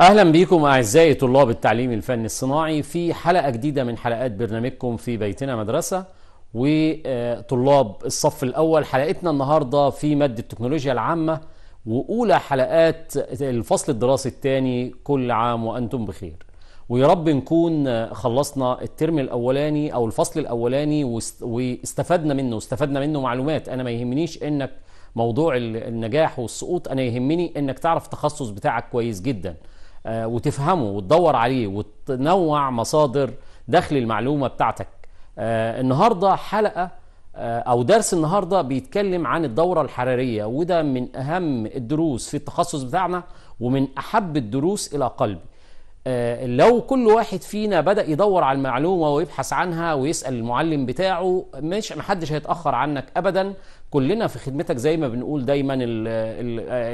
اهلا بيكم اعزائي طلاب التعليم الفني الصناعي في حلقه جديده من حلقات برنامجكم في بيتنا مدرسه وطلاب الصف الاول حلقتنا النهارده في ماده التكنولوجيا العامه واولى حلقات الفصل الدراسي الثاني كل عام وانتم بخير ويا رب نكون خلصنا الترم الاولاني او الفصل الاولاني واستفدنا منه استفدنا منه معلومات انا ما يهمنيش انك موضوع النجاح والسقوط انا يهمني انك تعرف التخصص بتاعك كويس جدا آه، وتفهمه وتدور عليه وتنوع مصادر دخل المعلومه بتاعتك آه، النهارده حلقه آه، او درس النهارده بيتكلم عن الدوره الحراريه وده من اهم الدروس في التخصص بتاعنا ومن احب الدروس الى قلبي لو كل واحد فينا بدا يدور على المعلومه ويبحث عنها ويسال المعلم بتاعه مش محدش هيتاخر عنك ابدا كلنا في خدمتك زي ما بنقول دايما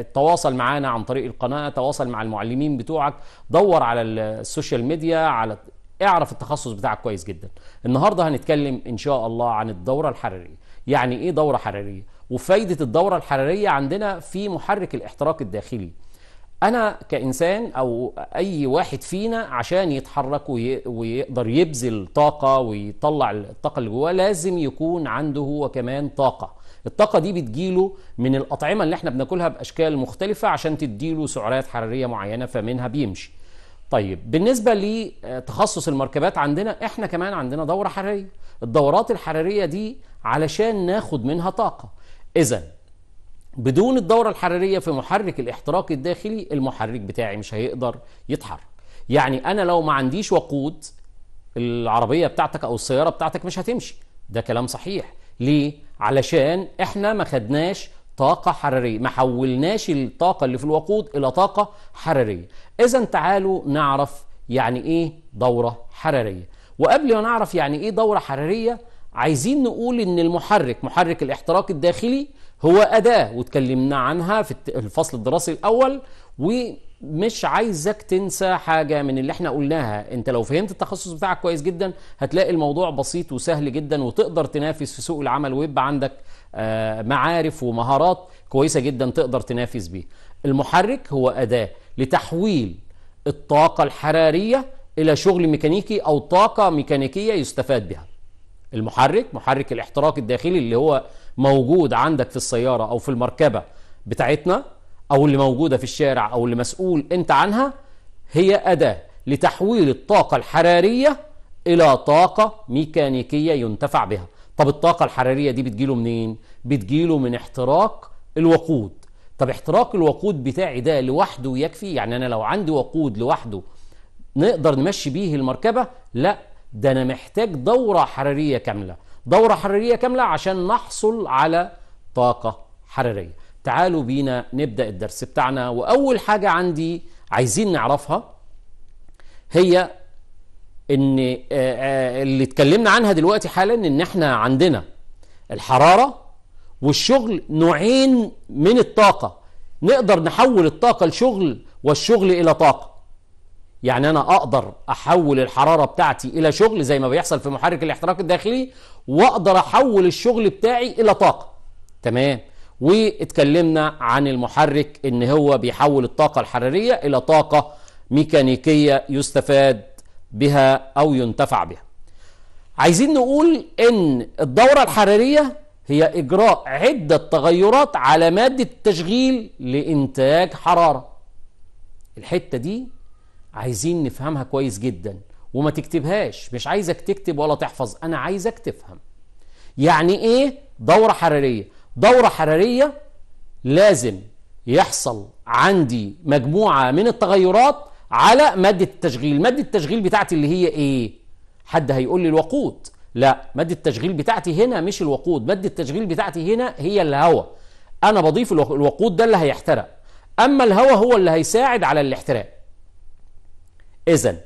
التواصل معانا عن طريق القناه تواصل مع المعلمين بتوعك دور على السوشيال ميديا على اعرف التخصص بتاعك كويس جدا النهارده هنتكلم ان شاء الله عن الدوره الحراريه يعني ايه دوره حراريه وفايده الدوره الحراريه عندنا في محرك الاحتراق الداخلي انا كانسان او اي واحد فينا عشان يتحرك ويقدر يبذل طاقه ويطلع الطاقه اللي جواه لازم يكون عنده هو كمان طاقه الطاقه دي بتجيله من الاطعمه اللي احنا بناكلها باشكال مختلفه عشان تديله سعرات حراريه معينه فمنها بيمشي طيب بالنسبه لتخصص المركبات عندنا احنا كمان عندنا دوره حراريه الدورات الحراريه دي علشان ناخد منها طاقه اذا بدون الدورة الحرارية في محرك الاحتراق الداخلي المحرك بتاعي مش هيقدر يتحرك يعني أنا لو ما عنديش وقود العربية بتاعتك أو السيارة بتاعتك مش هتمشي ده كلام صحيح ليه؟ علشان احنا ما خدناش طاقة حرارية ما حولناش الطاقة اللي في الوقود إلى طاقة حرارية إذا تعالوا نعرف يعني إيه دورة حرارية وقبل ما نعرف يعني إيه دورة حرارية عايزين نقول إن المحرك محرك الاحتراق الداخلي هو أداة واتكلمنا عنها في الفصل الدراسي الأول و مش عايزك تنسى حاجه من اللي احنا قلناها انت لو فهمت التخصص بتاعك كويس جدا هتلاقي الموضوع بسيط وسهل جدا وتقدر تنافس في سوق العمل ويبقى عندك آه، معارف ومهارات كويسه جدا تقدر تنافس بيها المحرك هو اداه لتحويل الطاقه الحراريه الى شغل ميكانيكي او طاقه ميكانيكيه يستفاد بها المحرك محرك الاحتراق الداخلي اللي هو موجود عندك في السياره او في المركبه بتاعتنا أو اللي موجودة في الشارع أو اللي مسؤول أنت عنها هي أداة لتحويل الطاقة الحرارية إلى طاقة ميكانيكية ينتفع بها طب الطاقة الحرارية دي بتجيله منين؟ بتجيله من احتراق الوقود طب احتراق الوقود بتاعي ده لوحده يكفي يعني أنا لو عندي وقود لوحده نقدر نمشي بيه المركبة لا ده أنا محتاج دورة حرارية كاملة دورة حرارية كاملة عشان نحصل على طاقة حرارية تعالوا بينا نبدأ الدرس بتاعنا وأول حاجة عندي عايزين نعرفها هي ان آه، آه، اللي اتكلمنا عنها دلوقتي حالا ان احنا عندنا الحرارة والشغل نوعين من الطاقة نقدر نحول الطاقة لشغل والشغل إلى طاقة يعني أنا أقدر أحول الحرارة بتاعتي إلى شغل زي ما بيحصل في محرك الاحتراق الداخلي وأقدر أحول الشغل بتاعي إلى طاقة تمام واتكلمنا عن المحرك ان هو بيحول الطاقة الحرارية الى طاقة ميكانيكية يستفاد بها او ينتفع بها عايزين نقول ان الدورة الحرارية هي اجراء عدة تغيرات على مادة التشغيل لانتاج حرارة الحتة دي عايزين نفهمها كويس جدا وما تكتبهاش مش عايزك تكتب ولا تحفظ انا عايزك تفهم يعني ايه دورة حرارية دورة حرارية لازم يحصل عندي مجموعة من التغيرات على مادة التشغيل مادة التشغيل بتاعتي اللي هي ايه حد هيقول لي الوقود لا مادة التشغيل بتاعتي هنا مش الوقود مادة التشغيل بتاعتي هنا هي الهواء انا بضيف الوقود ده اللي هيحترق اما الهواء هو اللي هيساعد على الاحتراق اذا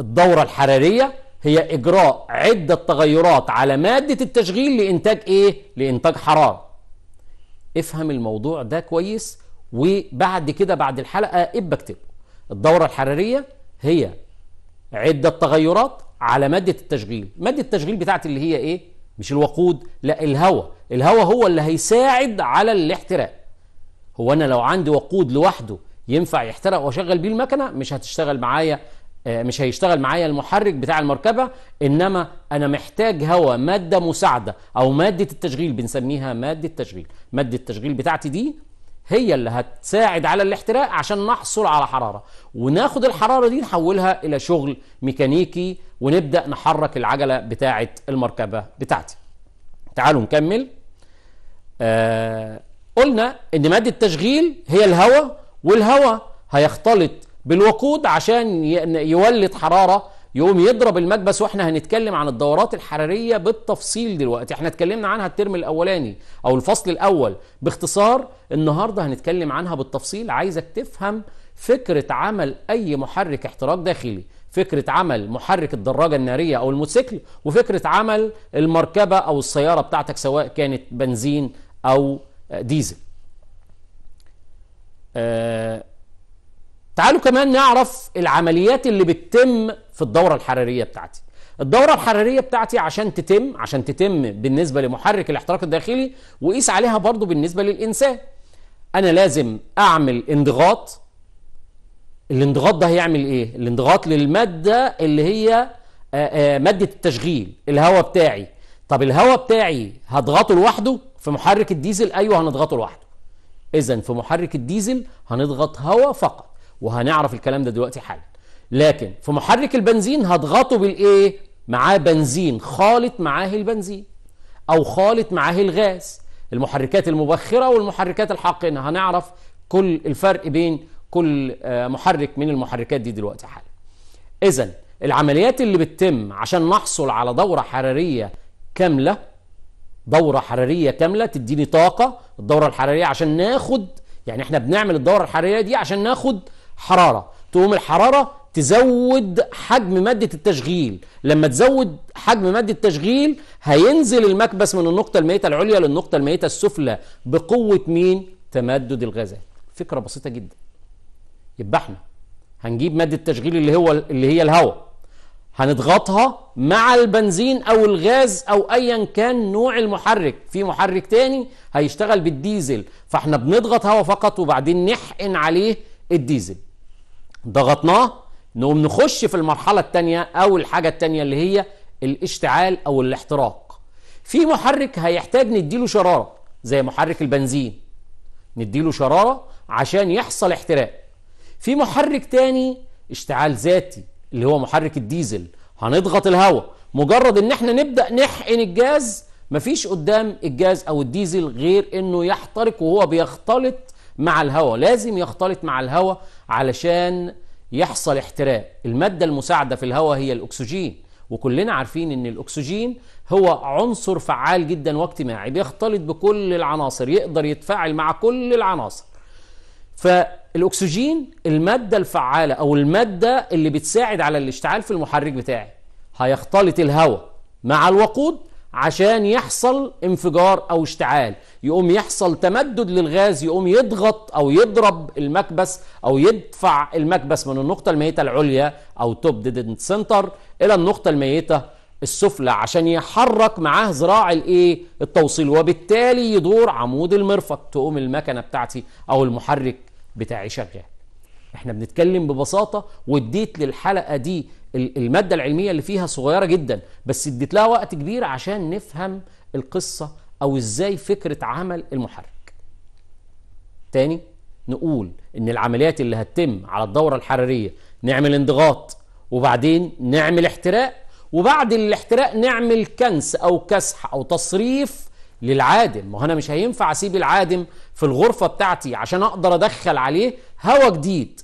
الدورة الحرارية هي إجراء عدة تغيرات على مادة التشغيل لإنتاج إيه؟ لإنتاج حرارة افهم الموضوع ده كويس وبعد كده بعد الحلقة ابقى اكتبه الدورة الحرارية هي عدة تغيرات على مادة التشغيل مادة التشغيل بتاعتي اللي هي إيه؟ مش الوقود لا الهواء الهواء هو اللي هيساعد على الاحتراق هو أنا لو عندي وقود لوحده ينفع يحترق واشغل بيه المكنه مش هتشتغل معايا آه، مش هيشتغل معايا المحرك بتاع المركبه انما انا محتاج هواء ماده مساعده او ماده التشغيل بنسميها ماده التشغيل ماده التشغيل بتاعتي دي هي اللي هتساعد على الاحتراق عشان نحصل على حراره وناخد الحراره دي نحولها الى شغل ميكانيكي ونبدا نحرك العجله بتاعه المركبه بتاعتي تعالوا نكمل آه قلنا ان ماده التشغيل هي الهواء والهواء هيختلط بالوقود عشان يولد حرارة يقوم يضرب المكبس واحنا هنتكلم عن الدورات الحرارية بالتفصيل دلوقتي احنا اتكلمنا عنها الترم الاولاني او الفصل الاول باختصار النهاردة هنتكلم عنها بالتفصيل عايزك تفهم فكرة عمل اي محرك احتراق داخلي فكرة عمل محرك الدراجة النارية او الموتوسيكل وفكرة عمل المركبة او السيارة بتاعتك سواء كانت بنزين او ديزل آه تعالوا كمان نعرف العمليات اللي بتتم في الدورة الحرارية بتاعتي الدورة الحرارية بتاعتي عشان تتم عشان تتم بالنسبة لمحرك الاحتراق الداخلي وقيس عليها برضو بالنسبة للإنسان أنا لازم أعمل انضغاط الانضغاط ده هيعمل إيه؟ الانضغاط للمادة اللي هي آه، آه، مادة التشغيل الهواء بتاعي طب الهواء بتاعي هضغطه لوحده في محرك الديزل أيوه هنضغطه لوحده إذا في محرك الديزل هنضغط هواء فقط وهنعرف الكلام ده دلوقتي حالا لكن في محرك البنزين هضغطه بالايه معاه بنزين خالط معاه البنزين او خالط معاه الغاز المحركات المبخره والمحركات الحاقنه هنعرف كل الفرق بين كل آه، محرك من المحركات دي دلوقتي حالا اذا العمليات اللي بتتم عشان نحصل على دوره حراريه كامله دوره حراريه كامله تديني طاقه الدوره الحراريه عشان ناخد يعني احنا بنعمل الدوره الحراريه دي عشان ناخد حرارة تقوم الحرارة تزود حجم مادة التشغيل لما تزود حجم مادة التشغيل هينزل المكبس من النقطة الميتة العليا للنقطة الميتة السفلى بقوة مين؟ تمدد الغازات فكرة بسيطة جدا يبقى احنا هنجيب مادة التشغيل اللي هو اللي هي الهواء هنضغطها مع البنزين او الغاز او ايا كان نوع المحرك في محرك تاني هيشتغل بالديزل فاحنا بنضغط هواء فقط وبعدين نحقن عليه الديزل ضغطناه نقوم نخش في المرحلة التانية أو الحاجة التانية اللي هي الاشتعال أو الاحتراق في محرك هيحتاج نديله شرارة زي محرك البنزين نديله شرارة عشان يحصل احتراق في محرك تاني اشتعال ذاتي اللي هو محرك الديزل هنضغط الهواء مجرد ان احنا نبدا نحقن الجاز مفيش قدام الجاز او الديزل غير انه يحترق وهو بيختلط مع الهواء لازم يختلط مع الهواء علشان يحصل احتراق المادة المساعدة في الهواء هي الأكسجين وكلنا عارفين ان الاكسجين هو عنصر فعال جدا واجتماعي يعني بيختلط بكل العناصر يقدر يتفاعل مع كل العناصر فالاكسجين المادة الفعالة او المادة اللي بتساعد على الاشتعال في المحرك بتاعي هيختلط الهواء مع الوقود عشان يحصل انفجار او اشتعال يقوم يحصل تمدد للغاز يقوم يضغط او يضرب المكبس او يدفع المكبس من النقطه الميته العليا او توب ديدنت سنتر الى النقطه الميته السفلى عشان يحرك معاه ذراع الايه التوصيل وبالتالي يدور عمود المرفق تقوم المكنه بتاعتي او المحرك بتاعي شغال احنا بنتكلم ببساطه واديت للحلقه دي المادة العلمية اللي فيها صغيرة جدا بس اديت لها وقت كبير عشان نفهم القصة أو إزاي فكرة عمل المحرك تاني نقول إن العمليات اللي هتتم على الدورة الحرارية نعمل انضغاط وبعدين نعمل احتراق وبعد الاحتراق نعمل كنس أو كسح أو تصريف للعادم ما أنا مش هينفع أسيب العادم في الغرفة بتاعتي عشان أقدر أدخل عليه هواء جديد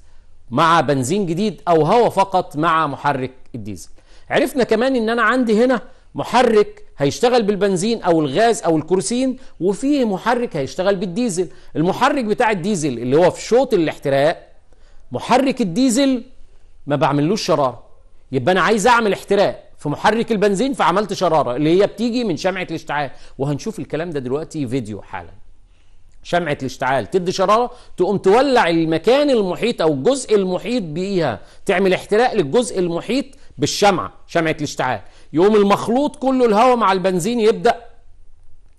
مع بنزين جديد او هوا فقط مع محرك الديزل عرفنا كمان ان انا عندي هنا محرك هيشتغل بالبنزين او الغاز او الكرسين وفيه محرك هيشتغل بالديزل المحرك بتاع الديزل اللي هو في شوط الاحتراق محرك الديزل ما بعملوش شراره يبقى انا عايز اعمل احتراق في محرك البنزين فعملت شراره اللي هي بتيجي من شمعه الاشتعال وهنشوف الكلام ده دلوقتي فيديو حالا شمعة الاشتعال تدي شرارة تقوم تولع المكان المحيط أو الجزء المحيط بيها تعمل احتراق للجزء المحيط بالشمعة شمعة الاشتعال يقوم المخلوط كله الهواء مع البنزين يبدأ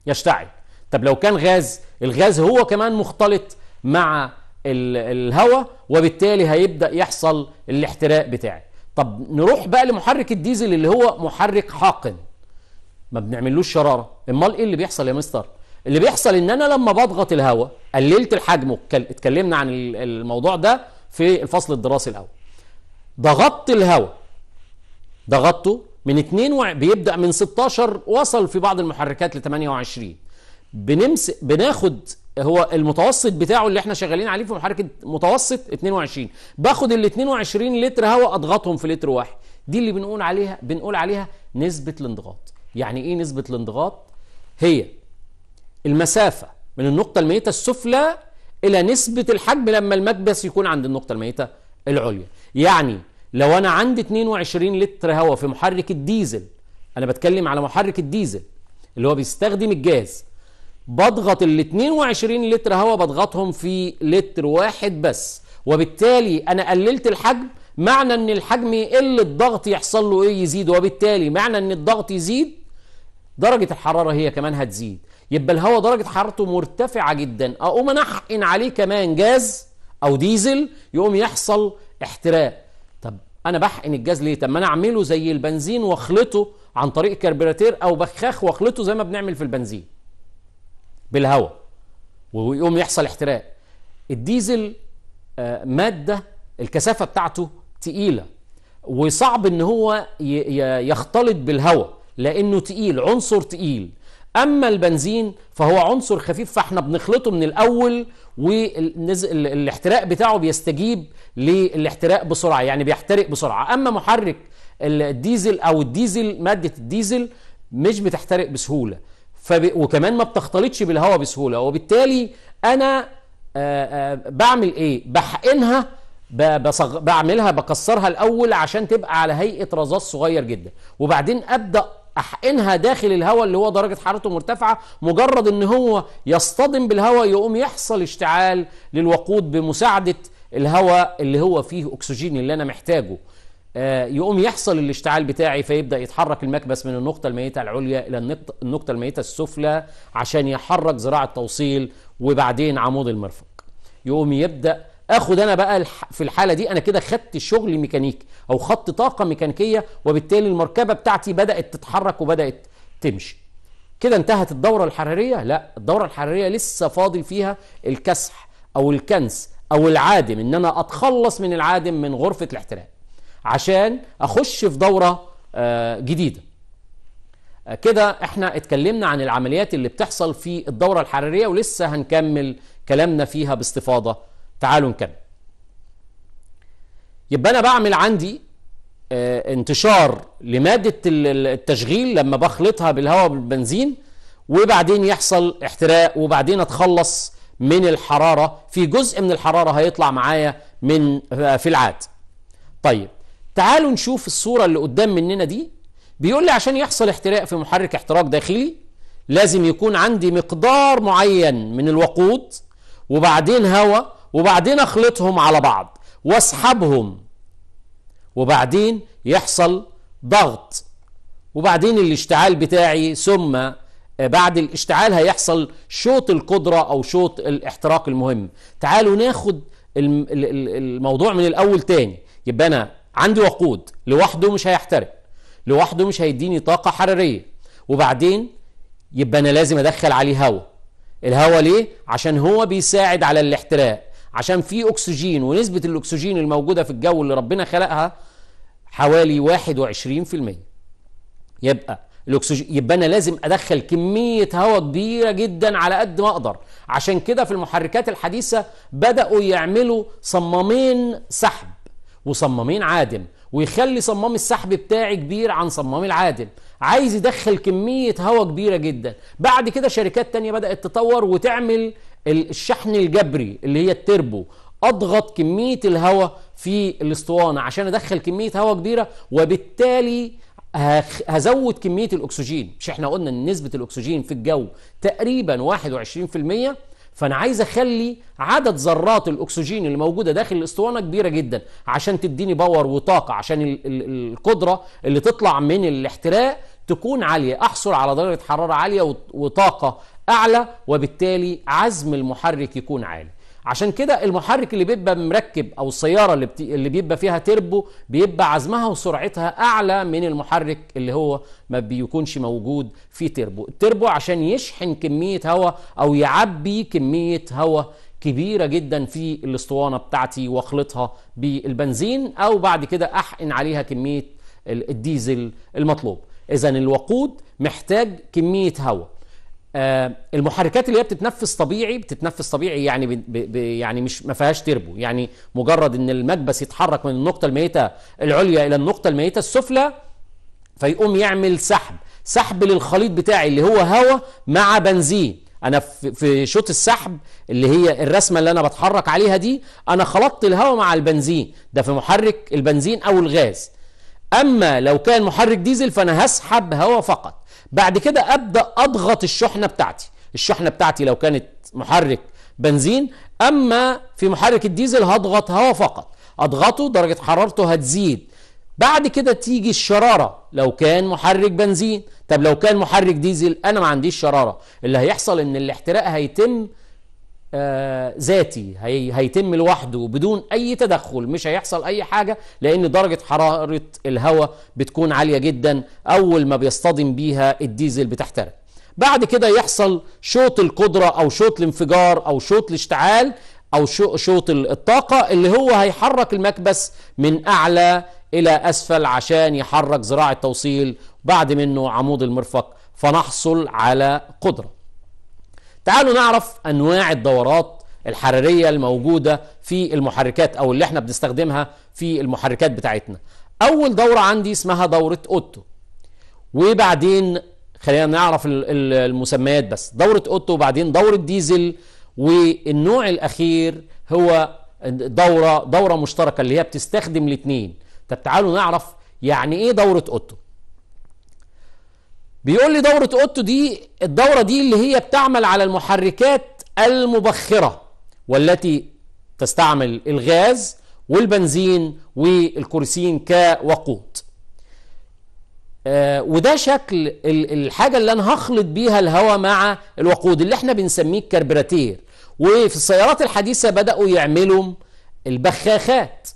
يشتعل طب لو كان غاز الغاز هو كمان مختلط مع الهواء وبالتالي هيبدأ يحصل الاحتراق بتاعي طب نروح بقى لمحرك الديزل اللي هو محرك حاقن ما بنعملوش شرارة امال ايه اللي بيحصل يا مستر اللي بيحصل ان انا لما بضغط الهواء قللت الحجم اتكلمنا عن الموضوع ده في الفصل الدراسي الاول ضغطت الهواء ضغطته من 2 و... بيبدا من 16 وصل في بعض المحركات ل 28 بنمس بناخد هو المتوسط بتاعه اللي احنا شغالين عليه في محرك متوسط 22 باخد ال 22 لتر هواء اضغطهم في لتر واحد دي اللي بنقول عليها بنقول عليها نسبه الانضغاط يعني ايه نسبه الانضغاط هي المسافة من النقطة الميتة السفلى إلى نسبة الحجم لما المكبس يكون عند النقطة الميتة العليا يعني لو أنا عندي 22 لتر هواء في محرك الديزل أنا بتكلم على محرك الديزل اللي هو بيستخدم الجاز بضغط ال 22 لتر هواء بضغطهم في لتر واحد بس وبالتالي أنا قللت الحجم معنى ان الحجم يقل الضغط يحصل له ايه يزيد وبالتالي معنى ان الضغط يزيد درجة الحرارة هي كمان هتزيد يبقى الهواء درجة حرارته مرتفعة جدا أقوم أنا أحقن عليه كمان جاز أو ديزل يقوم يحصل احتراق طب أنا بحقن الجاز ليه؟ طب ما أنا أعمله زي البنزين وأخلطه عن طريق كربراتير أو بخاخ وأخلطه زي ما بنعمل في البنزين بالهواء ويقوم يحصل احتراق الديزل آه، مادة الكثافة بتاعته تقيلة وصعب ان هو يختلط بالهواء لانه تقيل عنصر تقيل اما البنزين فهو عنصر خفيف فاحنا بنخلطه من الاول والاحتراق بتاعه بيستجيب للاحتراق بسرعه يعني بيحترق بسرعه اما محرك الديزل او الديزل ماده الديزل مش بتحترق بسهوله فب... وكمان ما بتختلطش بالهواء بسهوله وبالتالي انا آآ آآ بعمل ايه بحقنها بصغ... بعملها بكسرها الاول عشان تبقى على هيئه رذاذ صغير جدا وبعدين ابدا احقنها داخل الهواء اللي هو درجه حرارته مرتفعه مجرد ان هو يصطدم بالهواء يقوم يحصل اشتعال للوقود بمساعده الهواء اللي هو فيه اكسجين اللي انا محتاجه آه، يقوم يحصل الاشتعال بتاعي فيبدا يتحرك المكبس من النقطه الميته العليا الى النقطه الميته السفلى عشان يحرك ذراع التوصيل وبعدين عمود المرفق يقوم يبدا اخد انا بقى في الحاله دي انا كده خدت شغل ميكانيكي او خدت طاقه ميكانيكيه وبالتالي المركبه بتاعتي بدات تتحرك وبدات تمشي كده انتهت الدوره الحراريه لا الدوره الحراريه لسه فاضل فيها الكسح او الكنس او العادم ان انا اتخلص من العادم من غرفه الاحتراق عشان اخش في دوره آه، جديده آه، كده احنا اتكلمنا عن العمليات اللي بتحصل في الدورة الحرارية ولسه هنكمل كلامنا فيها باستفاضة تعالوا نكمل يبقى انا بعمل عندي آه، انتشار لمادة التشغيل لما بخلطها بالهواء بالبنزين وبعدين يحصل احتراق وبعدين اتخلص من الحرارة في جزء من الحرارة هيطلع معايا من آه، في العاد طيب تعالوا نشوف الصورة اللي قدام مننا دي بيقول لي عشان يحصل احتراق في محرك احتراق داخلي لازم يكون عندي مقدار معين من الوقود وبعدين هواء وبعدين اخلطهم على بعض واسحبهم وبعدين يحصل ضغط وبعدين الاشتعال بتاعي ثم آه، بعد الاشتعال هيحصل شوط القدرة أو شوط الاحتراق المهم تعالوا ناخد الموضوع من الأول تاني يبقى أنا عندي وقود لوحده مش هيحترق لوحده مش هيديني طاقة حرارية وبعدين يبقى أنا لازم أدخل عليه هواء الهواء ليه؟ عشان هو بيساعد على الاحتراق عشان في اكسجين ونسبه الاكسجين الموجوده في الجو اللي ربنا خلقها حوالي 21% يبقى الاكسجين يبقى انا لازم ادخل كميه هواء كبيره جدا على قد ما اقدر عشان كده في المحركات الحديثه بداوا يعملوا صمامين سحب وصمامين عادم ويخلي صمام السحب بتاعي كبير عن صمام العادم عايز يدخل كمية هواء كبيرة جدا بعد كده شركات تانية بدأت تطور وتعمل الشحن الجبري اللي هي التربو اضغط كميه الهواء في الاسطوانه عشان ادخل كميه هواء كبيره وبالتالي هزود كميه الاكسجين مش احنا قلنا ان نسبه الاكسجين في الجو تقريبا 21% فانا عايز اخلي عدد ذرات الاكسجين اللي موجوده داخل الاسطوانه كبيره جدا عشان تديني باور وطاقه عشان القدره اللي تطلع من الاحتراق تكون عاليه احصل على درجه حراره عاليه وطاقه اعلى وبالتالي عزم المحرك يكون عالي عشان كده المحرك اللي بيبقى مركب او السياره اللي, بت... اللي بيبقى فيها تربو بيبقى عزمها وسرعتها اعلى من المحرك اللي هو ما بيكونش موجود في تربو التربو عشان يشحن كميه هواء او يعبي كميه هواء كبيره جدا في الاسطوانه بتاعتي واخلطها بالبنزين او بعد كده احقن عليها كميه الديزل المطلوب اذا الوقود محتاج كميه هواء آه، المحركات اللي هي بتتنفس طبيعي بتتنفس طبيعي يعني ب ب يعني مش ما فيهاش تربو يعني مجرد ان المكبس يتحرك من النقطه الميته العليا الى النقطه الميته السفلى فيقوم يعمل سحب سحب للخليط بتاعي اللي هو هواء مع بنزين انا في شوط السحب اللي هي الرسمه اللي انا بتحرك عليها دي انا خلطت الهواء مع البنزين ده في محرك البنزين او الغاز اما لو كان محرك ديزل فانا هسحب هواء فقط بعد كده ابدا اضغط الشحنه بتاعتي الشحنه بتاعتي لو كانت محرك بنزين اما في محرك الديزل هضغط هواء فقط اضغطه درجه حرارته هتزيد بعد كده تيجي الشراره لو كان محرك بنزين طب لو كان محرك ديزل انا ما عنديش شراره اللي هيحصل ان الاحتراق هيتم آه، ذاتي هي هيتم لوحده بدون اي تدخل مش هيحصل اي حاجه لان درجه حراره الهواء بتكون عاليه جدا اول ما بيصطدم بيها الديزل بتحترق بعد كده يحصل شوط القدره او شوط الانفجار او شوط الاشتعال او شوط الطاقه اللي هو هيحرك المكبس من اعلى الى اسفل عشان يحرك ذراع التوصيل بعد منه عمود المرفق فنحصل على قدره تعالوا نعرف انواع الدورات الحراريه الموجوده في المحركات او اللي احنا بنستخدمها في المحركات بتاعتنا اول دوره عندي اسمها دوره اوتو وبعدين خلينا نعرف المسميات بس دوره اوتو وبعدين دوره ديزل والنوع الاخير هو دوره دوره مشتركه اللي هي بتستخدم الاثنين طب تعالوا نعرف يعني ايه دوره اوتو بيقول لي دورة اوتو دي الدورة دي اللي هي بتعمل على المحركات المبخرة والتي تستعمل الغاز والبنزين والكرسين كوقود آه وده شكل الحاجة اللي أنا هخلط بيها الهواء مع الوقود اللي احنا بنسميه الكربراتير وفي السيارات الحديثة بدأوا يعملوا البخاخات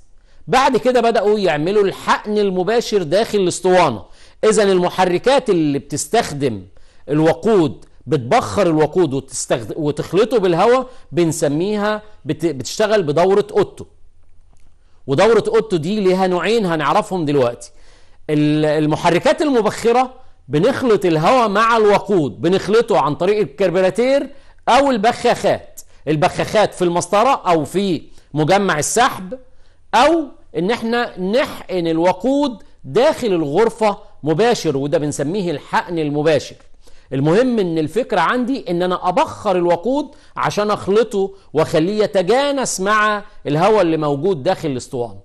بعد كده بدأوا يعملوا الحقن المباشر داخل الاسطوانة اذا المحركات اللي بتستخدم الوقود بتبخر الوقود وتستخد... وتخلطه بالهواء بنسميها بت... بتشتغل بدورة اوتو ودورة اوتو دي ليها نوعين هنعرفهم دلوقتي المحركات المبخرة بنخلط الهواء مع الوقود بنخلطه عن طريق الكربراتير او البخاخات البخاخات في المسطرة او في مجمع السحب او ان احنا نحقن الوقود داخل الغرفة مباشر وده بنسميه الحقن المباشر المهم ان الفكرة عندي ان انا ابخر الوقود عشان اخلطه واخليه يتجانس مع الهواء اللي موجود داخل الاسطوانة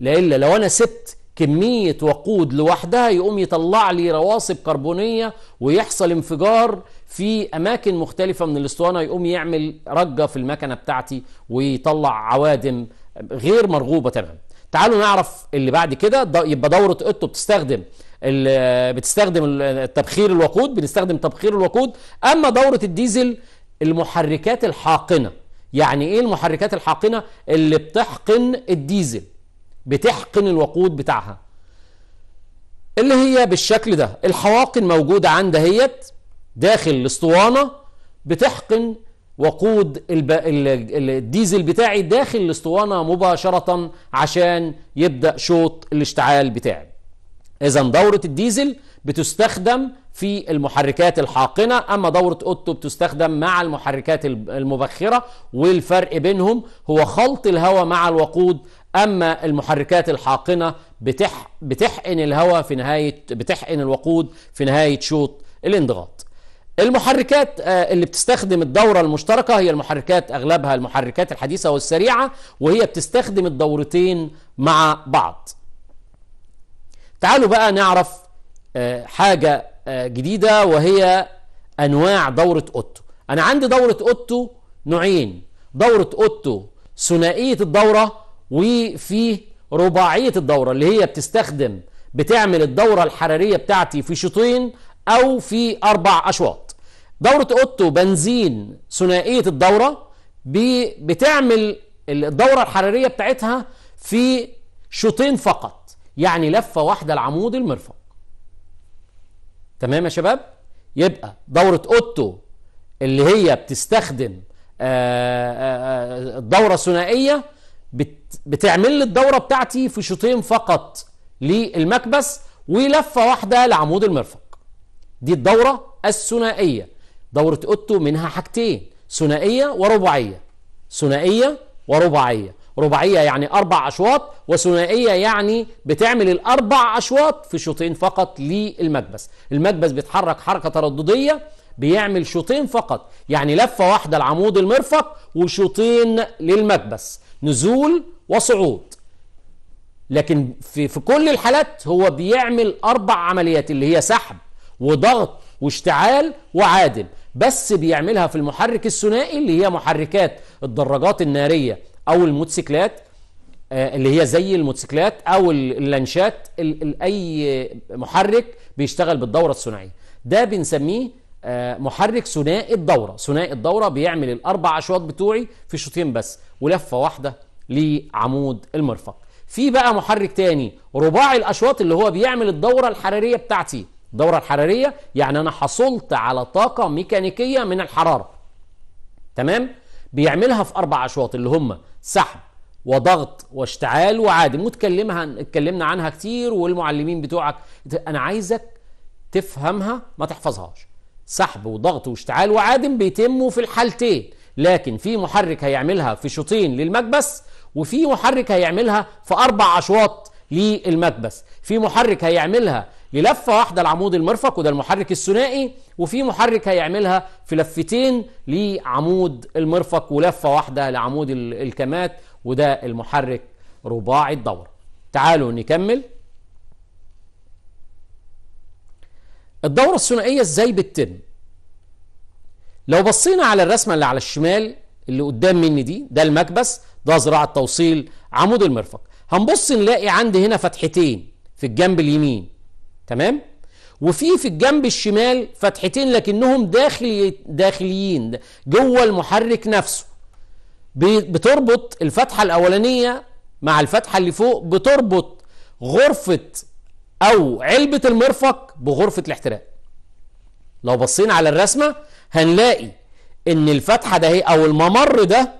لإلا لو انا سبت كمية وقود لوحدها يقوم يطلع لي رواسب كربونية ويحصل انفجار في أماكن مختلفة من الاسطوانة يقوم يعمل رجة في المكنة بتاعتي ويطلع عوادم غير مرغوبة تماما تعالوا نعرف اللي بعد كده يبقى دورة قطه بتستخدم بتستخدم تبخير الوقود بنستخدم تبخير الوقود اما دوره الديزل المحركات الحاقنه يعني ايه المحركات الحاقنه اللي بتحقن الديزل بتحقن الوقود بتاعها اللي هي بالشكل ده الحواقن موجوده عند هيت داخل الاسطوانه بتحقن وقود الب... الديزل بتاعي داخل الاسطوانه مباشره عشان يبدا شوط الاشتعال بتاعي إذا دورة الديزل بتستخدم في المحركات الحاقنة أما دورة أوتو بتستخدم مع المحركات المبخرة والفرق بينهم هو خلط الهواء مع الوقود أما المحركات الحاقنة بتح بتحقن الهواء في نهاية بتحقن الوقود في نهاية شوط الانضغاط المحركات آه، اللي بتستخدم الدورة المشتركة هي المحركات أغلبها المحركات الحديثة والسريعة وهي بتستخدم الدورتين مع بعض تعالوا بقى نعرف آه، حاجة آه، جديدة وهي أنواع دورة أوتو أنا عندي دورة أوتو نوعين دورة أوتو ثنائية الدورة وفي رباعية الدورة اللي هي بتستخدم بتعمل الدورة الحرارية بتاعتي في شوطين أو في أربع أشواط دورة أوتو بنزين ثنائية الدورة بتعمل الدورة الحرارية بتاعتها في شوطين فقط يعني لفه واحده لعمود المرفق تمام يا شباب يبقى دوره اوتو اللي هي بتستخدم الدوره آه، آه، آه، الثنائيه بتعمل لي الدوره بتاعتي في شوطين فقط للمكبس ولفه واحده لعمود المرفق دي الدوره الثنائيه دوره اوتو منها حاجتين ثنائيه ورباعيه ثنائيه ورباعيه رباعيه يعني اربع اشواط وثنائيه يعني بتعمل الاربع اشواط في شوطين فقط للمكبس المكبس بيتحرك حركه تردديه بيعمل شوطين فقط يعني لفه واحده لعمود المرفق وشوطين للمكبس نزول وصعود لكن في في كل الحالات هو بيعمل اربع عمليات اللي هي سحب وضغط واشتعال وعادم بس بيعملها في المحرك الثنائي اللي هي محركات الدراجات الناريه او الموتوسيكلات آه، اللي هي زي الموتوسيكلات او اللانشات اي محرك بيشتغل بالدوره الثنائيه ده بنسميه آه، محرك ثنائي الدوره ثنائي الدوره بيعمل الاربع اشواط بتوعي في شوطين بس ولفه واحده لعمود المرفق في بقى محرك تاني رباعي الاشواط اللي هو بيعمل الدوره الحراريه بتاعتي الدوره الحراريه يعني انا حصلت على طاقه ميكانيكيه من الحراره تمام بيعملها في اربع اشواط اللي هم سحب وضغط واشتعال وعادم متكلمها اتكلمنا عنها كتير والمعلمين بتوعك انا عايزك تفهمها ما تحفظهاش سحب وضغط واشتعال وعادم بيتموا في الحالتين لكن في محرك هيعملها في شوطين للمكبس وفي محرك هيعملها في اربع اشواط للمكبس في محرك هيعملها للفة واحدة لعمود المرفق وده المحرك الثنائي وفي محرك هيعملها في لفتين لعمود المرفق ولفة واحدة لعمود الكمات وده المحرك رباعي الدورة تعالوا نكمل الدورة الثنائية ازاي بتتم لو بصينا على الرسمة اللي على الشمال اللي قدام مني دي ده المكبس ده زراعة توصيل عمود المرفق هنبص نلاقي عندي هنا فتحتين في الجنب اليمين تمام وفي في الجنب الشمال فتحتين لكنهم داخل داخليين جوه المحرك نفسه بتربط الفتحه الاولانيه مع الفتحه اللي فوق بتربط غرفه او علبه المرفق بغرفه الاحتراق لو بصينا على الرسمه هنلاقي ان الفتحه ده او الممر ده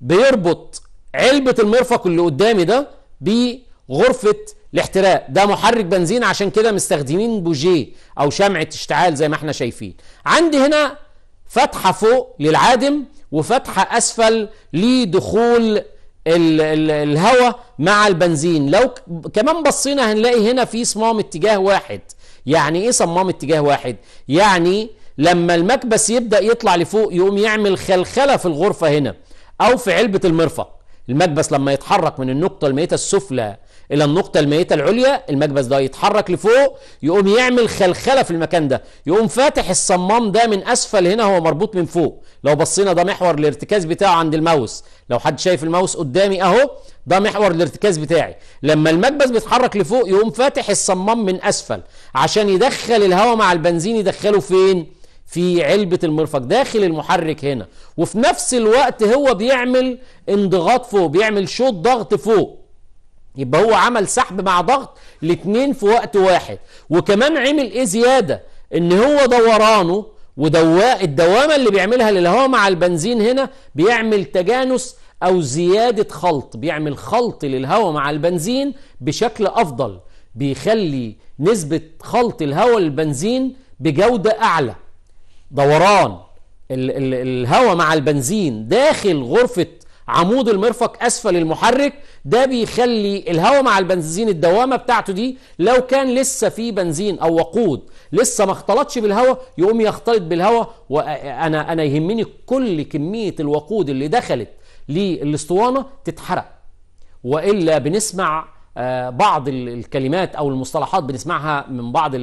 بيربط علبه المرفق اللي قدامي ده بغرفه الاحتراق ده محرك بنزين عشان كده مستخدمين بوجيه او شمعة اشتعال زي ما احنا شايفين عندي هنا فتحة فوق للعادم وفتحة اسفل لدخول الهواء مع البنزين لو كمان بصينا هنلاقي هنا في صمام اتجاه واحد يعني ايه صمام اتجاه واحد يعني لما المكبس يبدأ يطلع لفوق يقوم يعمل خلخلة في الغرفة هنا او في علبة المرفق المكبس لما يتحرك من النقطة الميتة السفلى الى النقطه الميته العليا المكبس ده يتحرك لفوق يقوم يعمل خلخله في المكان ده يقوم فاتح الصمام ده من اسفل هنا هو مربوط من فوق لو بصينا ده محور الارتكاز بتاعه عند الماوس لو حد شايف الماوس قدامي اهو ده محور الارتكاز بتاعي لما المكبس بيتحرك لفوق يقوم فاتح الصمام من اسفل عشان يدخل الهواء مع البنزين يدخله فين في علبة المرفق داخل المحرك هنا وفي نفس الوقت هو بيعمل انضغاط فوق بيعمل شوط ضغط فوق يبقى هو عمل سحب مع ضغط الاثنين في وقت واحد وكمان عمل ايه زياده ان هو دورانه ودواء الدوامه اللي بيعملها للهواء مع البنزين هنا بيعمل تجانس او زياده خلط بيعمل خلط للهواء مع البنزين بشكل افضل بيخلي نسبه خلط الهواء للبنزين بجوده اعلى دوران الهواء مع البنزين داخل غرفه عمود المرفق اسفل المحرك ده بيخلي الهواء مع البنزين الدوامه بتاعته دي لو كان لسه في بنزين او وقود لسه ما اختلطش بالهواء يقوم يختلط بالهواء وانا انا يهمني كل كميه الوقود اللي دخلت للاسطوانه تتحرق والا بنسمع آه، بعض الكلمات او المصطلحات بنسمعها من بعض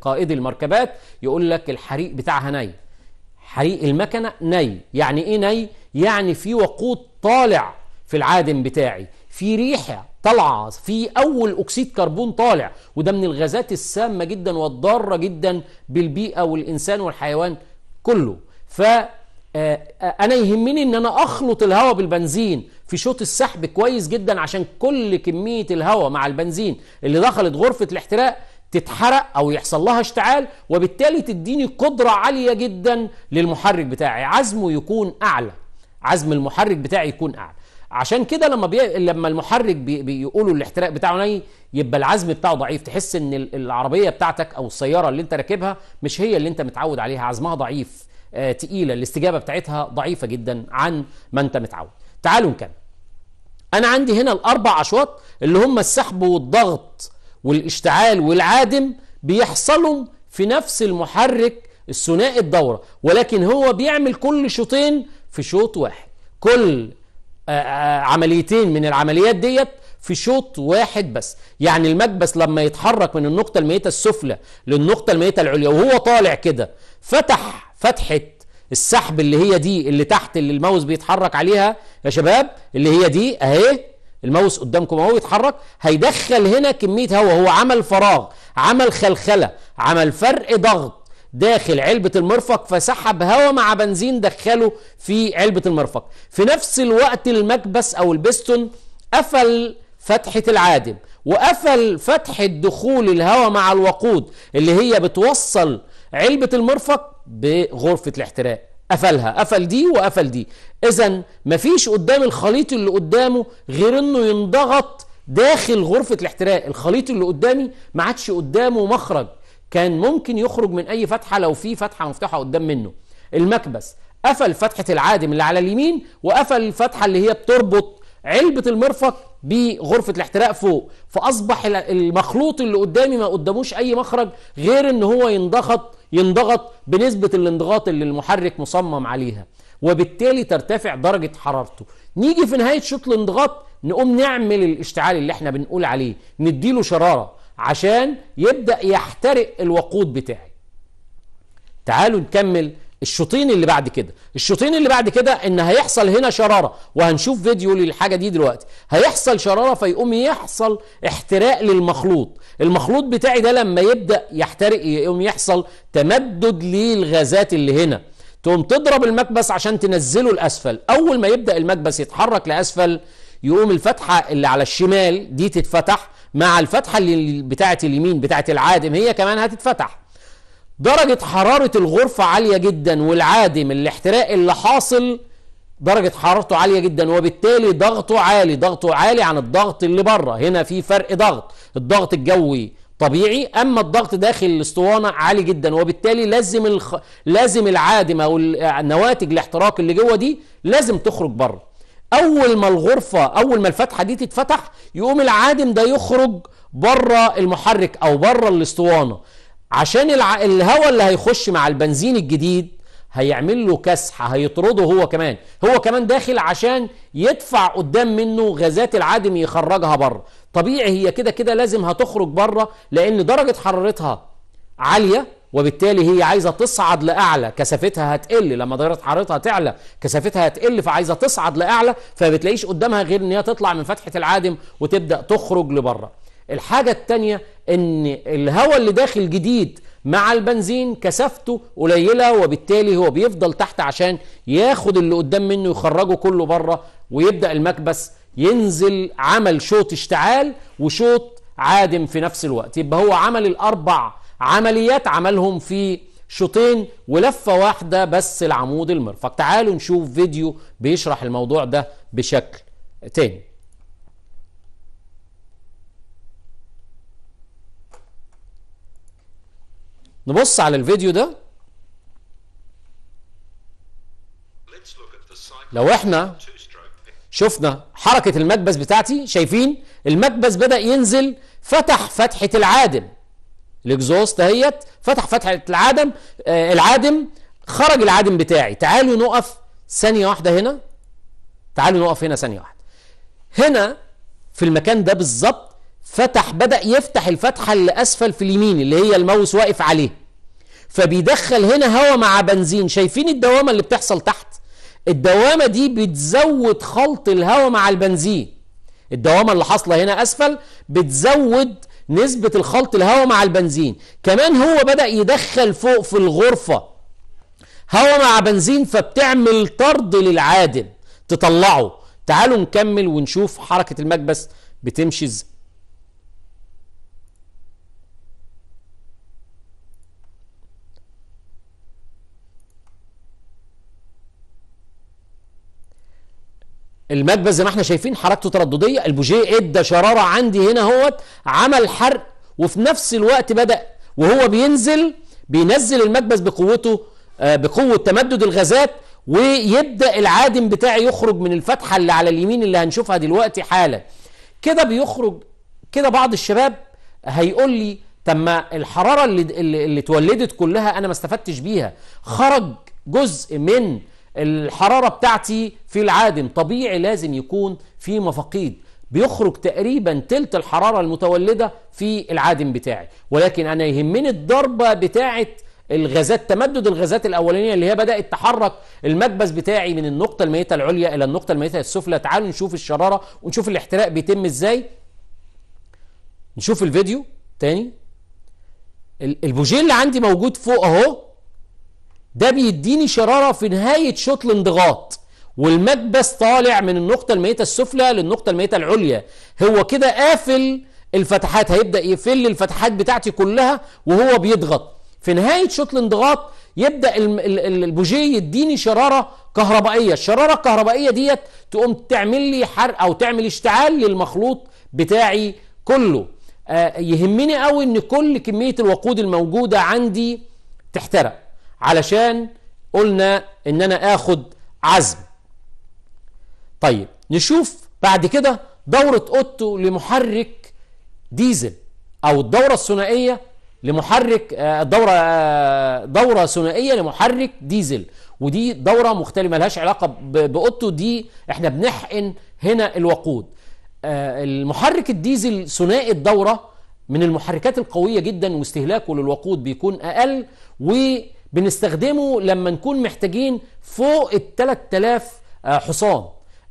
قائدي المركبات يقول لك الحريق بتاعها ني حريق المكنه ني يعني ايه ني يعني في وقود طالع في العادم بتاعي في ريحه طالعه في اول اكسيد كربون طالع وده من الغازات السامه جدا والضاره جدا بالبيئه والانسان والحيوان كله ف آه، آه، انا يهمني ان انا اخلط الهواء بالبنزين في شوط السحب كويس جدا عشان كل كميه الهواء مع البنزين اللي دخلت غرفه الاحتراق تتحرق او يحصل لها اشتعال وبالتالي تديني قدره عاليه جدا للمحرك بتاعي عزمه يكون اعلى عزم المحرك بتاعي يكون اعلى عشان كده لما بي... لما المحرك بي... بيقولوا الاحتراق بتاعه ني يبقى العزم بتاعه ضعيف تحس ان العربيه بتاعتك او السياره اللي انت راكبها مش هي اللي انت متعود عليها عزمها ضعيف آه تقيله الاستجابه بتاعتها ضعيفه جدا عن ما انت متعود تعالوا نكمل انا عندي هنا الاربع اشواط اللي هم السحب والضغط والاشتعال والعادم بيحصلوا في نفس المحرك الثنائي الدوره ولكن هو بيعمل كل شوطين في شوط واحد كل آه، آه، عمليتين من العمليات ديت في شوط واحد بس يعني المكبس لما يتحرك من النقطة الميتة السفلى للنقطة الميتة العليا وهو طالع كده فتح فتحة السحب اللي هي دي اللي تحت اللي الماوس بيتحرك عليها يا شباب اللي هي دي اهي الماوس قدامكم اهو يتحرك هيدخل هنا كمية هواء هو عمل فراغ عمل خلخلة عمل فرق ضغط داخل علبة المرفق فسحب هواء مع بنزين دخله في علبة المرفق في نفس الوقت المكبس أو البستون قفل فتحة العادم وقفل فتحة دخول الهواء مع الوقود اللي هي بتوصل علبة المرفق بغرفة الاحتراق قفلها قفل دي وقفل دي إذا مفيش قدام الخليط اللي قدامه غير إنه ينضغط داخل غرفة الاحتراق الخليط اللي قدامي ما عادش قدامه مخرج كان ممكن يخرج من اي فتحه لو في فتحه مفتوحه قدام منه المكبس قفل فتحه العادم اللي على اليمين وقفل الفتحه اللي هي بتربط علبه المرفق بغرفه الاحتراق فوق فاصبح المخلوط اللي قدامي ما قداموش اي مخرج غير ان هو ينضغط ينضغط بنسبه الانضغاط اللي المحرك مصمم عليها وبالتالي ترتفع درجه حرارته نيجي في نهايه شوط الانضغاط نقوم نعمل الاشتعال اللي احنا بنقول عليه نديله شراره عشان يبدأ يحترق الوقود بتاعي تعالوا نكمل الشوطين اللي بعد كده الشوطين اللي بعد كده ان هيحصل هنا شرارة وهنشوف فيديو للحاجة دي دلوقتي هيحصل شرارة فيقوم يحصل احتراق للمخلوط المخلوط بتاعي ده لما يبدأ يحترق يقوم يحصل تمدد للغازات اللي هنا تقوم تضرب المكبس عشان تنزله الأسفل أول ما يبدأ المكبس يتحرك لأسفل يقوم الفتحة اللي على الشمال دي تتفتح مع الفتحة اللي بتاعة اليمين بتاعة العادم هي كمان هتتفتح درجة حرارة الغرفة عالية جدا والعادم الاحتراق اللي حاصل درجة حرارته عالية جدا وبالتالي ضغطه عالي ضغطه عالي عن الضغط اللي بره هنا في فرق ضغط الضغط الجوي طبيعي اما الضغط داخل الاسطوانه عالي جدا وبالتالي لازم الخ... لازم العادم او النواتج الاحتراق اللي جوه دي لازم تخرج بره اول ما الغرفه اول ما الفتحه دي تتفتح يقوم العادم ده يخرج بره المحرك او بره الاسطوانه عشان الع... الهواء اللي هيخش مع البنزين الجديد هيعمل له كسحه هيطرده هو كمان هو كمان داخل عشان يدفع قدام منه غازات العادم يخرجها بره طبيعي هي كده كده لازم هتخرج بره لان درجه حرارتها عاليه وبالتالي هي عايزه تصعد لاعلى كثافتها هتقل لما درجه حرارتها تعلى كثافتها هتقل فعايزه تصعد لاعلى فبتلاقيش قدامها غير ان هي تطلع من فتحه العادم وتبدا تخرج لبره الحاجه الثانيه ان الهواء اللي داخل جديد مع البنزين كثافته قليله وبالتالي هو بيفضل تحت عشان ياخد اللي قدام منه يخرجه كله بره ويبدا المكبس ينزل عمل شوط اشتعال وشوط عادم في نفس الوقت يبقى هو عمل الاربع عمليات عملهم في شوطين ولفة واحدة بس لعمود المرفق تعالوا نشوف فيديو بيشرح الموضوع ده بشكل تاني نبص على الفيديو ده لو احنا شفنا حركة المكبس بتاعتي شايفين المكبس بدأ ينزل فتح فتحة العادل الاكزوست اهيت فتح فتحه العدم آه العادم خرج العادم بتاعي تعالوا نقف ثانيه واحده هنا تعالوا نقف هنا ثانيه واحده هنا في المكان ده بالظبط فتح بدا يفتح الفتحه اللي اسفل في اليمين اللي هي الماوس واقف عليه فبيدخل هنا هواء مع بنزين شايفين الدوامه اللي بتحصل تحت الدوامه دي بتزود خلط الهواء مع البنزين الدوامه اللي حاصله هنا اسفل بتزود نسبة الخلط الهواء مع البنزين كمان هو بدأ يدخل فوق في الغرفة هواء مع بنزين فبتعمل طرد للعادم تطلعه تعالوا نكمل ونشوف حركة المكبس بتمشي ازاي المكبس زي ما احنا شايفين حركته تردديه البوجيه ادى شراره عندي هنا اهوت عمل حرق وفي نفس الوقت بدا وهو بينزل بينزل المكبس بقوته آه بقوه تمدد الغازات ويبدا العادم بتاعي يخرج من الفتحه اللي على اليمين اللي هنشوفها دلوقتي حالا كده بيخرج كده بعض الشباب هيقول لي طب ما الحراره اللي اللي اتولدت كلها انا ما استفدتش بيها خرج جزء من الحرارة بتاعتي في العادم طبيعي لازم يكون في مفاقيد بيخرج تقريبا تلت الحرارة المتولدة في العادم بتاعي ولكن أنا يهمني الضربة بتاعت الغازات تمدد الغازات الاولانيه اللي هي بدات تحرك المكبس بتاعي من النقطه الميته العليا الى النقطه الميته السفلى تعالوا نشوف الشراره ونشوف الاحتراق بيتم ازاي نشوف الفيديو تاني البوجيه اللي عندي موجود فوق اهو ده بيديني شراره في نهايه شوط الانضغاط والمكبس طالع من النقطه الميته السفلى للنقطه الميته العليا هو كده قافل الفتحات هيبدا يقفل الفتحات بتاعتي كلها وهو بيضغط في نهايه شوط الانضغاط يبدا البوجيه يديني شراره كهربائيه الشراره الكهربائيه ديت تقوم تعمل لي حرق او تعمل اشتعال للمخلوط بتاعي كله آه يهمني قوي ان كل كميه الوقود الموجوده عندي تحترق علشان قلنا ان انا اخد عزم طيب نشوف بعد كده دورة اوتو لمحرك ديزل او الدورة الثنائية لمحرك آه، دورة آه، دورة ثنائية لمحرك ديزل ودي دورة مختلفة ملهاش علاقة باوتو دي احنا بنحقن هنا الوقود آه، المحرك الديزل ثنائي الدورة من المحركات القوية جدا واستهلاكه للوقود بيكون اقل و بنستخدمه لما نكون محتاجين فوق ال 3000 آه، حصان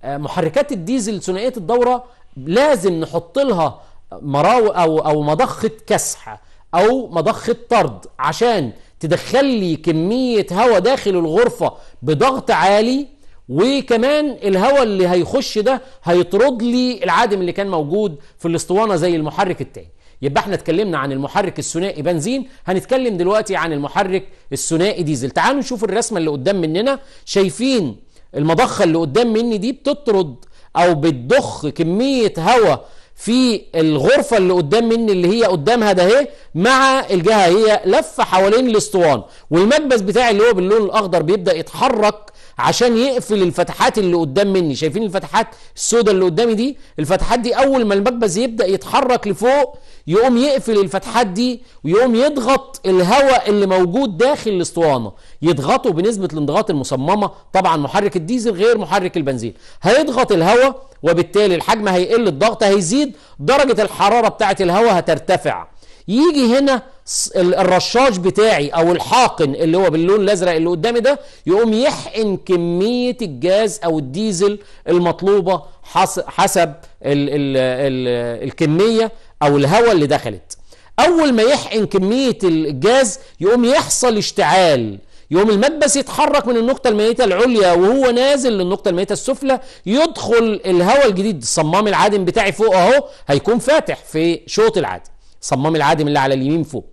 آه، محركات الديزل ثنائيه الدوره لازم نحط لها مراو او او مضخه كسح او مضخه طرد عشان تدخل لي كميه هواء داخل الغرفه بضغط عالي وكمان الهواء اللي هيخش ده هيطرد لي العادم اللي كان موجود في الاسطوانه زي المحرك التاني يبقى احنا اتكلمنا عن المحرك الثنائي بنزين هنتكلم دلوقتي عن المحرك الثنائي ديزل تعالوا نشوف الرسمه اللي قدام مننا شايفين المضخه اللي قدام مني دي بتطرد او بتضخ كميه هواء في الغرفة اللي قدام مني اللي هي قدامها ده هي مع الجهة هي لفة حوالين الاسطوان والمكبس بتاعي اللي هو باللون الأخضر بيبدأ يتحرك عشان يقفل الفتحات اللي قدام مني شايفين الفتحات السوداء اللي قدامي دي الفتحات دي أول ما المكبس يبدأ يتحرك لفوق يقوم يقفل الفتحات دي ويقوم يضغط الهواء اللي موجود داخل الاسطوانه يضغطه بنسبه الانضغاط المصممه طبعا محرك الديزل غير محرك البنزين هيضغط الهواء وبالتالي الحجم هيقل الضغط هيزيد درجه الحراره بتاعه الهواء هترتفع يجي هنا الرشاش بتاعي او الحاقن اللي هو باللون الازرق اللي قدامي ده يقوم يحقن كميه الجاز او الديزل المطلوبه حسب الـ الـ الـ الكميه او الهواء اللي دخلت اول ما يحقن كميه الجاز يقوم يحصل اشتعال يقوم المدبس يتحرك من النقطه الميته العليا وهو نازل للنقطه الميته السفلى يدخل الهواء الجديد صمام العادم بتاعي فوق اهو هيكون فاتح في شوط العادم صمام العادم اللي على اليمين فوق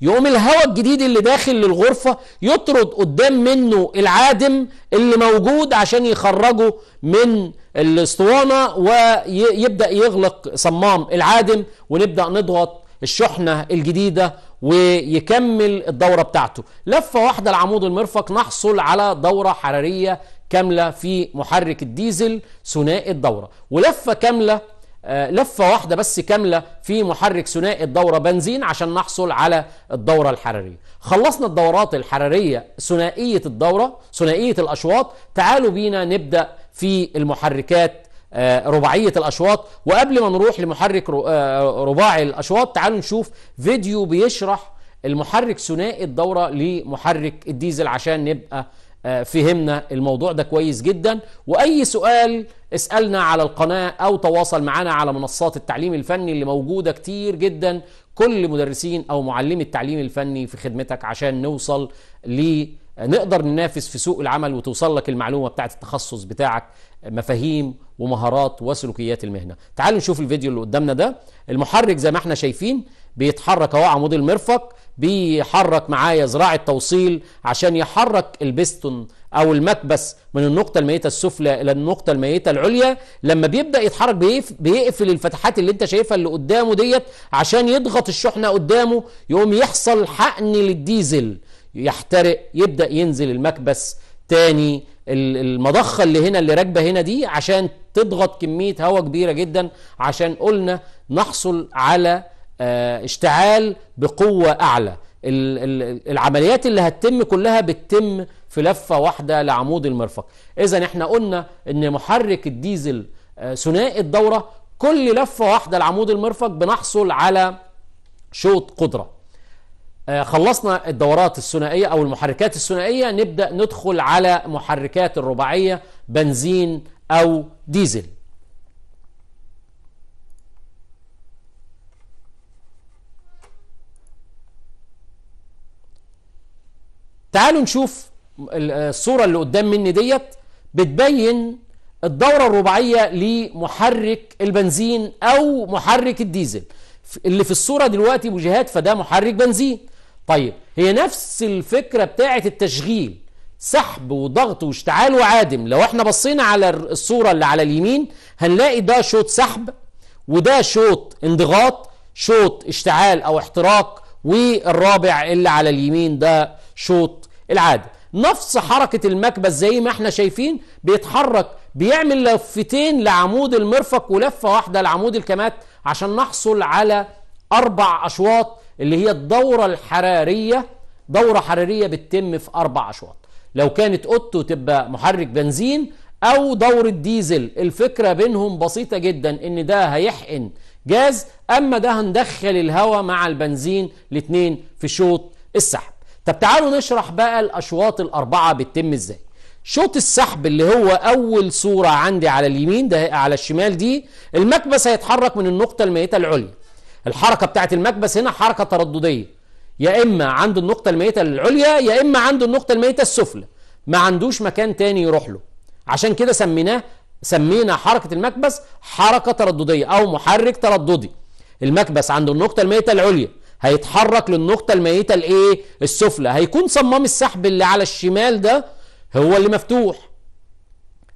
يقوم الهواء الجديد اللي داخل للغرفة يطرد قدام منه العادم اللي موجود عشان يخرجه من الاسطوانة ويبدأ يغلق صمام العادم ونبدأ نضغط الشحنة الجديدة ويكمل الدورة بتاعته لفة واحدة لعمود المرفق نحصل على دورة حرارية كاملة في محرك الديزل ثنائي الدورة ولفة كاملة آه، لفة واحدة بس كاملة في محرك ثنائي الدورة بنزين عشان نحصل على الدورة الحرارية خلصنا الدورات الحرارية ثنائية الدورة ثنائية الأشواط تعالوا بينا نبدأ في المحركات آه، رباعية الأشواط وقبل ما نروح لمحرك آه، رباعي الأشواط تعالوا نشوف فيديو بيشرح المحرك ثنائي الدورة لمحرك الديزل عشان نبقى آه، فهمنا الموضوع ده كويس جدا واي سؤال اسالنا على القناه او تواصل معنا على منصات التعليم الفني اللي موجوده كتير جدا كل مدرسين او معلمي التعليم الفني في خدمتك عشان نوصل ل نقدر ننافس في سوق العمل وتوصل لك المعلومه بتاعه التخصص بتاعك مفاهيم ومهارات وسلوكيات المهنه تعالوا نشوف الفيديو اللي قدامنا ده المحرك زي ما احنا شايفين بيتحرك اهو عمود المرفق بيحرك معايا ذراع التوصيل عشان يحرك البستون او المكبس من النقطه الميته السفلى الى النقطه الميته العليا لما بيبدا يتحرك بيقفل الفتحات اللي انت شايفها اللي قدامه ديت عشان يضغط الشحنه قدامه يقوم يحصل حقن للديزل يحترق يبدا ينزل المكبس تاني المضخه اللي هنا اللي راكبه هنا دي عشان تضغط كميه هواء كبيره جدا عشان قلنا نحصل على آه، اشتعال بقوة أعلى العمليات اللي هتتم كلها بتتم في لفة واحدة لعمود المرفق إذا احنا قلنا أن محرك الديزل آه، ثنائي الدورة كل لفة واحدة لعمود المرفق بنحصل على شوط قدرة آه، خلصنا الدورات الثنائية أو المحركات الثنائية نبدأ ندخل على محركات الرباعية بنزين أو ديزل تعالوا نشوف الصورة اللي قدام مني ديت بتبين الدورة الرباعية لمحرك البنزين أو محرك الديزل اللي في الصورة دلوقتي بوجهات فده محرك بنزين طيب هي نفس الفكرة بتاعة التشغيل سحب وضغط واشتعال وعادم لو احنا بصينا على الصورة اللي على اليمين هنلاقي ده شوط سحب وده شوط انضغاط شوط اشتعال او احتراق والرابع اللي على اليمين ده شوط العاده نفس حركه المكبس زي ما احنا شايفين بيتحرك بيعمل لفتين لعمود المرفق ولفه واحده لعمود الكمات عشان نحصل على اربع اشواط اللي هي الدوره الحراريه دوره حراريه بتتم في اربع اشواط لو كانت اوتو تبقى محرك بنزين او دوره ديزل الفكره بينهم بسيطه جدا ان ده هيحقن جاز اما ده هندخل الهواء مع البنزين الاثنين في شوط السحب طب تعالوا نشرح بقى الاشواط الاربعه بتتم ازاي شوط السحب اللي هو اول صوره عندي على اليمين ده على الشمال دي المكبس هيتحرك من النقطه الميته العليا الحركه بتاعه المكبس هنا حركه تردديه يا اما عند النقطه الميته العليا يا اما عند النقطه الميته السفلى ما عندوش مكان تاني يروح له عشان كده سميناه سمينا حركه المكبس حركه تردديه او محرك ترددي المكبس عند النقطه الميته العليا هيتحرك للنقطه الميته الايه السفلى هيكون صمام السحب اللي على الشمال ده هو اللي مفتوح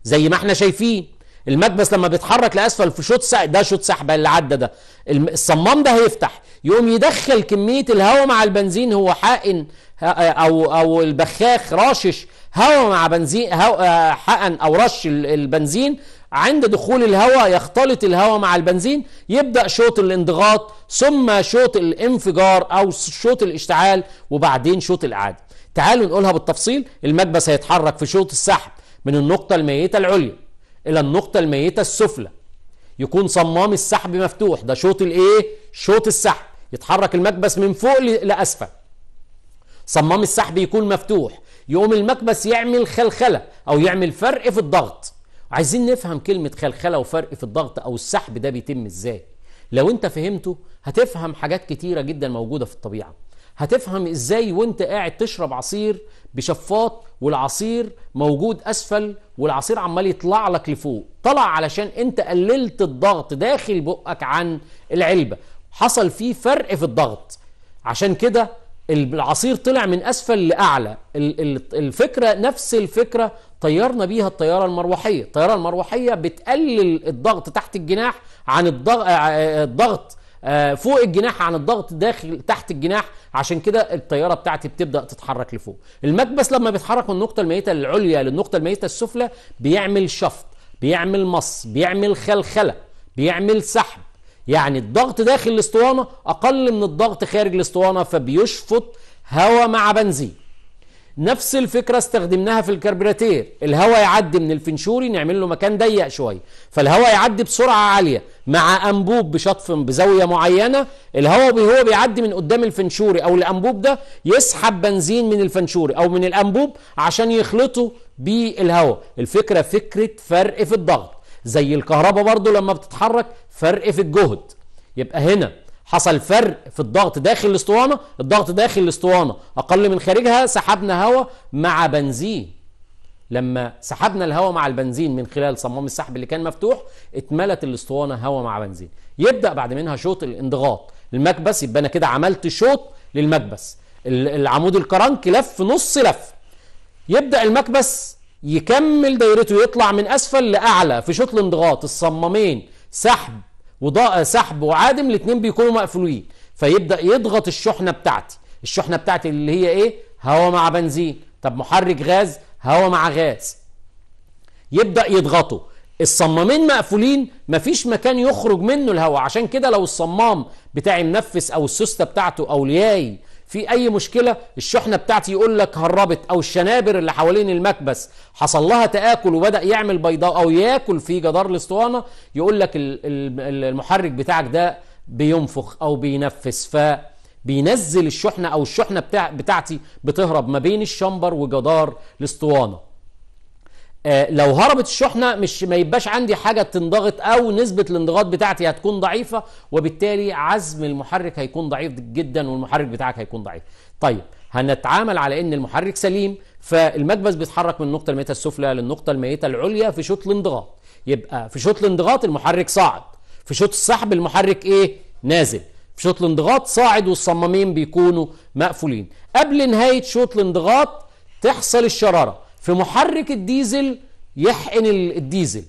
زي ما احنا شايفين المكبس لما بيتحرك لاسفل في شوط سحب ده شوط سحب اللي عدى ده الصمام ده هيفتح يقوم يدخل كميه الهواء مع البنزين هو حقن او او البخاخ راشش هواء مع بنزين آه، حقن او رش البنزين عند دخول الهواء يختلط الهواء مع البنزين يبدا شوط الانضغاط ثم شوط الانفجار او شوط الاشتعال وبعدين شوط الاعاده تعالوا نقولها بالتفصيل المكبس هيتحرك في شوط السحب من النقطه الميته العليا الى النقطه الميته السفلى يكون صمام السحب مفتوح ده شوط الايه شوط السحب يتحرك المكبس من فوق لاسفل صمام السحب يكون مفتوح يقوم المكبس يعمل خلخله او يعمل فرق في الضغط عايزين نفهم كلمة خلخلة وفرق في الضغط أو السحب ده بيتم إزاي لو أنت فهمته هتفهم حاجات كتيرة جدا موجودة في الطبيعة هتفهم إزاي وأنت قاعد تشرب عصير بشفاط والعصير موجود أسفل والعصير عمال يطلع لك لفوق طلع علشان أنت قللت الضغط داخل بقك عن العلبة حصل فيه فرق في الضغط عشان كده العصير طلع من اسفل لاعلى الفكره نفس الفكره طيرنا بيها الطياره المروحيه الطياره المروحيه بتقلل الضغط تحت الجناح عن آه، آه، الضغط الضغط آه، فوق الجناح عن الضغط داخل تحت الجناح عشان كده الطياره بتاعتي بتبدا تتحرك لفوق المكبس لما بيتحرك من النقطه الميته العليا للنقطه الميته السفلى بيعمل شفط بيعمل مص بيعمل خلخله بيعمل سحب يعني الضغط داخل الاسطوانة أقل من الضغط خارج الاسطوانة فبيشفط هواء مع بنزين نفس الفكرة استخدمناها في الكربراتير الهواء يعدي من الفنشوري نعمل له مكان ضيق شوية فالهواء يعدي بسرعة عالية مع أنبوب بشطف بزاوية معينة الهواء هو بيعدي من قدام الفنشوري أو الأنبوب ده يسحب بنزين من الفنشوري أو من الأنبوب عشان يخلطه بالهواء الفكرة فكرة فرق في الضغط زي الكهرباء برضو لما بتتحرك فرق في الجهد يبقى هنا حصل فرق في الضغط داخل الاسطوانه الضغط داخل الاسطوانه اقل من خارجها سحبنا هواء مع بنزين لما سحبنا الهواء مع البنزين من خلال صمام السحب اللي كان مفتوح اتملت الاسطوانه هواء مع بنزين يبدا بعد منها شوط الانضغاط المكبس يبقى انا كده عملت شوط للمكبس العمود الكرنك لف نص لف يبدا المكبس يكمل دايرته يطلع من اسفل لاعلى في شوط الانضغاط الصمامين سحب وضاء سحب وعادم الاثنين بيكونوا مقفولين فيبدا يضغط الشحنه بتاعتي الشحنه بتاعتي اللي هي ايه هواء مع بنزين طب محرك غاز هواء مع غاز يبدا يضغطه الصمامين مقفولين مفيش مكان يخرج منه الهواء عشان كده لو الصمام بتاعي منفس او السوسته بتاعته او الياي في اي مشكله الشحنه بتاعتي يقول لك هربت او الشنابر اللي حوالين المكبس حصل لها تاكل وبدا يعمل بيضاء او ياكل في جدار الاسطوانه يقول لك المحرك بتاعك ده بينفخ او بينفس ف بينزل الشحنه او الشحنه بتاع بتاعتي بتهرب ما بين الشمبر وجدار الاسطوانه آه، لو هربت الشحنه مش ما يبقاش عندي حاجه تنضغط او نسبه الانضغاط بتاعتي هتكون ضعيفه وبالتالي عزم المحرك هيكون ضعيف جدا والمحرك بتاعك هيكون ضعيف طيب هنتعامل على ان المحرك سليم فالمكبس بيتحرك من النقطه الميته السفلى للنقطه الميته العليا في شوط الانضغاط يبقى في شوط الانضغاط المحرك صاعد في شوط السحب المحرك ايه نازل في شوط الانضغاط صاعد والصمامين بيكونوا مقفولين قبل نهايه شوط الانضغاط تحصل الشراره في محرك الديزل يحقن الديزل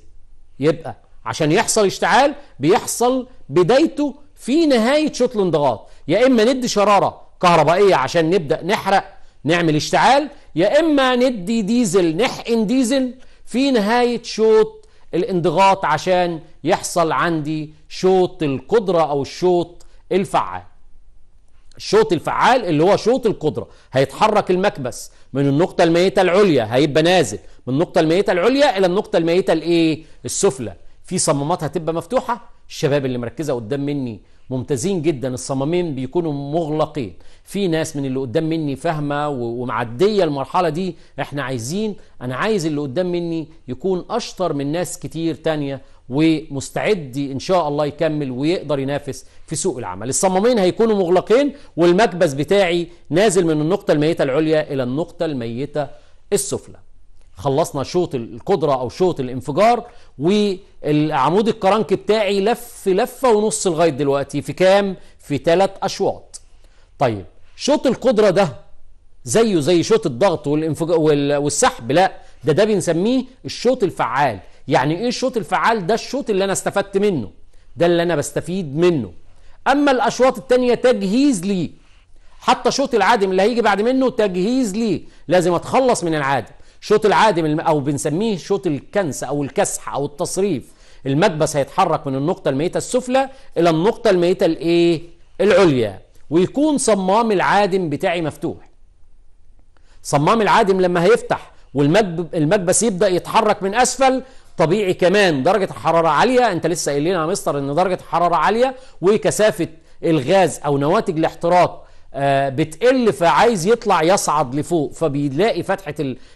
يبقى عشان يحصل اشتعال بيحصل بدايته في نهاية شوط الانضغاط يا إما ندي شرارة كهربائية عشان نبدأ نحرق نعمل اشتعال يا إما ندي ديزل نحقن ديزل في نهاية شوط الانضغاط عشان يحصل عندي شوط القدرة أو الشوط الفعال الشوط الفعال اللي هو شوط القدرة هيتحرك المكبس من النقطة الميتة العليا هيبقى نازل من النقطة الميتة العليا إلى النقطة الميتة الإيه السفلى في صمامات هتبقى مفتوحة الشباب اللي مركزة قدام مني ممتازين جدا الصمامين بيكونوا مغلقين في ناس من اللي قدام مني فاهمه ومعديه المرحله دي احنا عايزين انا عايز اللي قدام مني يكون اشطر من ناس كتير تانية ومستعد ان شاء الله يكمل ويقدر ينافس في سوق العمل الصمامين هيكونوا مغلقين والمكبس بتاعي نازل من النقطه الميته العليا الى النقطه الميته السفلى خلصنا شوط القدرة أو شوط الانفجار والعمود الكرنكي بتاعي لف لفة ونص لغاية دلوقتي في كام؟ في ثلاث أشواط طيب شوط القدرة ده زيه زي شوط الضغط والانفجار والسحب لا ده ده بنسميه الشوط الفعال يعني ايه الشوط الفعال ده الشوط اللي انا استفدت منه ده اللي انا بستفيد منه اما الاشواط التانية تجهيز لي حتى شوط العادم اللي هيجي بعد منه تجهيز لي لازم اتخلص من العادم شوط العادم او بنسميه شوط الكنس او الكسح او التصريف المكبس هيتحرك من النقطه الميته السفلى الى النقطه الميته الايه العليا ويكون صمام العادم بتاعي مفتوح صمام العادم لما هيفتح والمكبس يبدا يتحرك من اسفل طبيعي كمان درجه الحراره عاليه انت لسه قايل لنا يا مستر ان درجه الحراره عاليه وكثافه الغاز او نواتج الاحتراق آه، بتقل فعايز يطلع يصعد لفوق فبيلاقي فتحة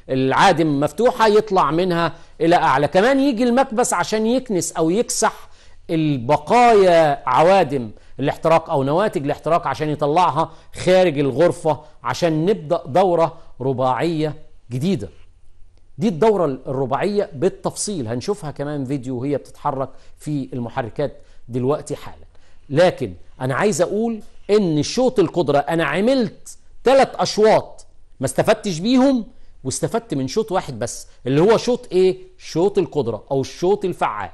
العادم مفتوحة يطلع منها إلى أعلى كمان يجي المكبس عشان يكنس أو يكسح البقايا عوادم الاحتراق أو نواتج الاحتراق عشان يطلعها خارج الغرفة عشان نبدأ دورة رباعية جديدة دي الدورة الرباعية بالتفصيل هنشوفها كمان فيديو وهي بتتحرك في المحركات دلوقتي حالا لكن أنا عايز أقول إن شوط القدرة أنا عملت ثلاث أشواط ما استفدتش بيهم واستفدت من شوط واحد بس اللي هو شوط إيه؟ شوط القدرة أو الشوط الفعال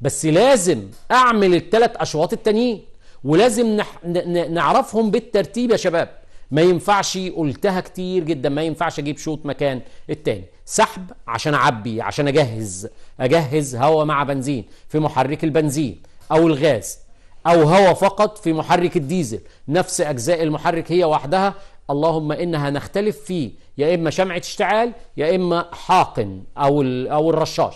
بس لازم أعمل الثلاث أشواط التانيين ولازم نح... ن... نعرفهم بالترتيب يا شباب ما ينفعش قلتها كتير جدا ما ينفعش اجيب شوط مكان التاني سحب عشان اعبي عشان اجهز اجهز هواء مع بنزين في محرك البنزين او الغاز أو هواء فقط في محرك الديزل نفس أجزاء المحرك هي وحدها اللهم إنها نختلف في يا إما شمعة اشتعال يا إما حاقن أو, أو الرشاش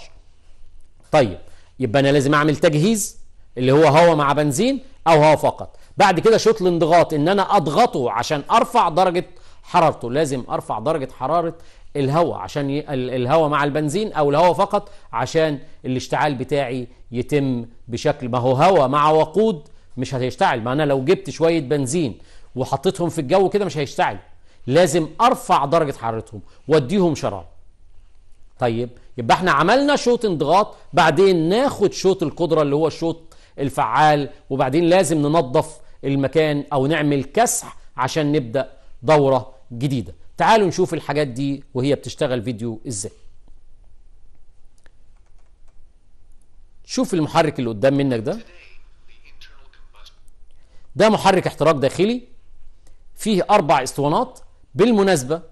طيب يبقى أنا لازم أعمل تجهيز اللي هو هواء مع بنزين أو هواء فقط بعد كده شوط الانضغاط إن أنا أضغطه عشان أرفع درجة حرارته لازم أرفع درجة حرارة الهواء عشان ي... الهواء مع البنزين او الهواء فقط عشان الاشتعال بتاعي يتم بشكل ما هو هواء مع وقود مش هيشتعل ما انا لو جبت شويه بنزين وحطيتهم في الجو كده مش هيشتعل لازم ارفع درجه حرارتهم واديهم شرار طيب يبقى احنا عملنا شوط انضغاط بعدين ناخد شوط القدره اللي هو الشوط الفعال وبعدين لازم ننظف المكان او نعمل كسح عشان نبدا دوره جديده تعالوا نشوف الحاجات دي وهي بتشتغل فيديو ازاي شوف المحرك اللي قدام منك ده ده محرك احتراق داخلي فيه اربع اسطوانات بالمناسبه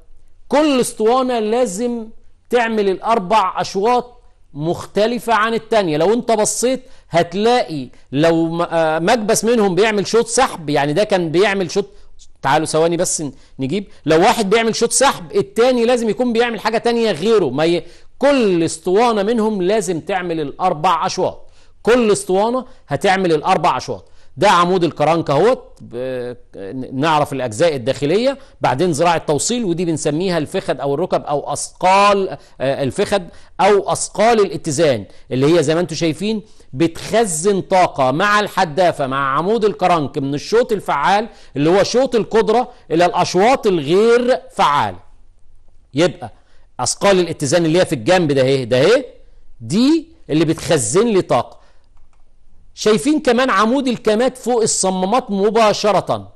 كل اسطوانه لازم تعمل الاربع اشواط مختلفة عن التانية لو انت بصيت هتلاقي لو آه، مكبس منهم بيعمل شوط سحب يعني ده كان بيعمل شوط تعالوا ثواني بس نجيب لو واحد بيعمل شوط سحب التاني لازم يكون بيعمل حاجه تانية غيره ما ي... كل اسطوانه منهم لازم تعمل الاربع اشواط كل اسطوانه هتعمل الاربع اشواط ده عمود الكرنك اهوت نعرف الاجزاء الداخليه بعدين زراعه توصيل ودي بنسميها الفخد او الركب او اثقال آه، الفخد او اثقال الاتزان اللي هي زي ما انتم شايفين بتخزن طاقه مع الحدافه مع عمود الكرنك من الشوط الفعال اللي هو شوط القدره الى الاشواط الغير فعاله يبقى اثقال الاتزان اللي هي في الجنب ده اهي ده اهي دي اللي بتخزن لي طاقه شايفين كمان عمود الكمات فوق الصمامات مباشرة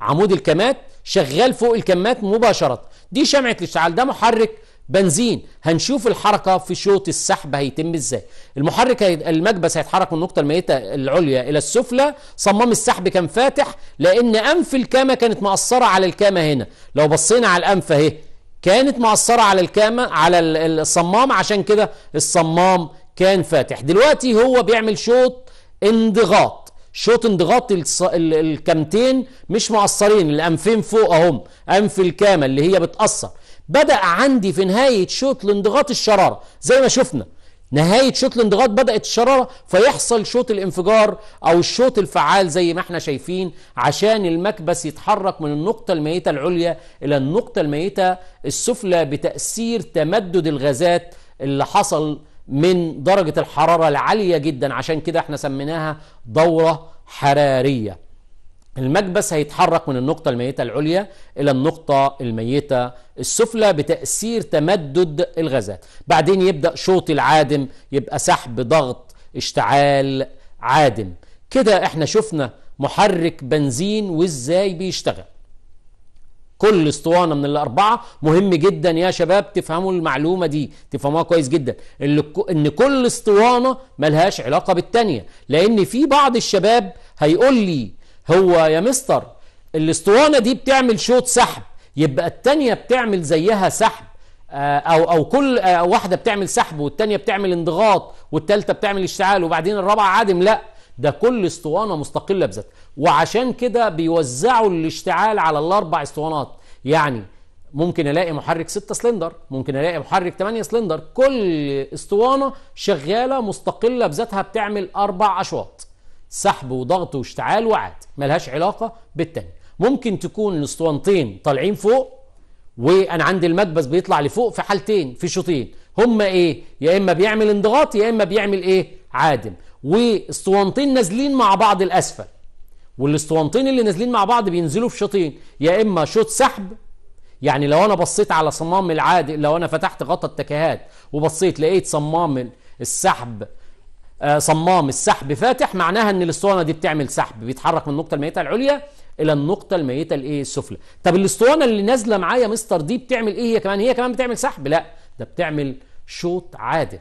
عمود الكمات شغال فوق الكمات مباشرة دي شمعة الاشتعال ده محرك بنزين هنشوف الحركة في شوط السحب هيتم ازاي المحرك المكبس هيتحرك من النقطة الميتة العليا الى السفلى صمام السحب كان فاتح لان انف الكامة كانت مقصرة على الكامة هنا لو بصينا على الانف اهي كانت مقصرة على الكامة على الصمام عشان كده الصمام كان فاتح دلوقتي هو بيعمل شوط انضغاط شوط انضغاط الكامتين مش معصرين الانفين فوق اهم انف الكامه اللي هي بتاثر بدا عندي في نهايه شوط الانضغاط الشراره زي ما شفنا نهايه شوط الانضغاط بدات الشراره فيحصل شوط الانفجار او الشوط الفعال زي ما احنا شايفين عشان المكبس يتحرك من النقطه الميته العليا الى النقطه الميته السفلى بتاثير تمدد الغازات اللي حصل من درجة الحرارة العالية جدا عشان كده احنا سميناها دورة حرارية المكبس هيتحرك من النقطة الميتة العليا إلى النقطة الميتة السفلى بتأثير تمدد الغازات بعدين يبدأ شوط العادم يبقى سحب ضغط اشتعال عادم كده احنا شفنا محرك بنزين وازاي بيشتغل كل اسطوانه من الاربعه مهم جدا يا شباب تفهموا المعلومه دي تفهموها كويس جدا ان كل اسطوانه ملهاش علاقه بالتانيه لان في بعض الشباب هيقول لي هو يا مستر الاسطوانه دي بتعمل شوط سحب يبقى التانيه بتعمل زيها سحب آه، او او كل آه، واحده بتعمل سحب والتانيه بتعمل انضغاط والتالته بتعمل اشتعال وبعدين الرابعه عادم لا ده كل اسطوانه مستقله بذاتها وعشان كده بيوزعوا الاشتعال على الاربع اسطوانات يعني ممكن الاقي محرك 6 سلندر ممكن الاقي محرك 8 سلندر كل اسطوانه شغاله مستقله بذاتها بتعمل اربع اشواط سحب وضغط واشتعال وعاد ملهاش علاقه بالتاني ممكن تكون الاسطوانتين طالعين فوق وانا عندي المكبس بيطلع لفوق في حالتين في شوطين هما ايه يا اما بيعمل انضغاط يا اما بيعمل ايه عادم واسطوانتين نازلين مع بعض لاسفل والاسطوانتين اللي نازلين مع بعض بينزلوا في شوطين يا اما شوط سحب يعني لو انا بصيت على صمام العادي لو انا فتحت غطا التكهات وبصيت لقيت صمام السحب آه، صمام السحب فاتح معناها ان الاسطوانه دي بتعمل سحب بيتحرك من النقطه الميته العليا الى النقطه الميته الايه السفلى طب الاسطوانه اللي نازله معايا مستر دي بتعمل ايه هي كمان هي كمان بتعمل سحب لا ده بتعمل شوط عادل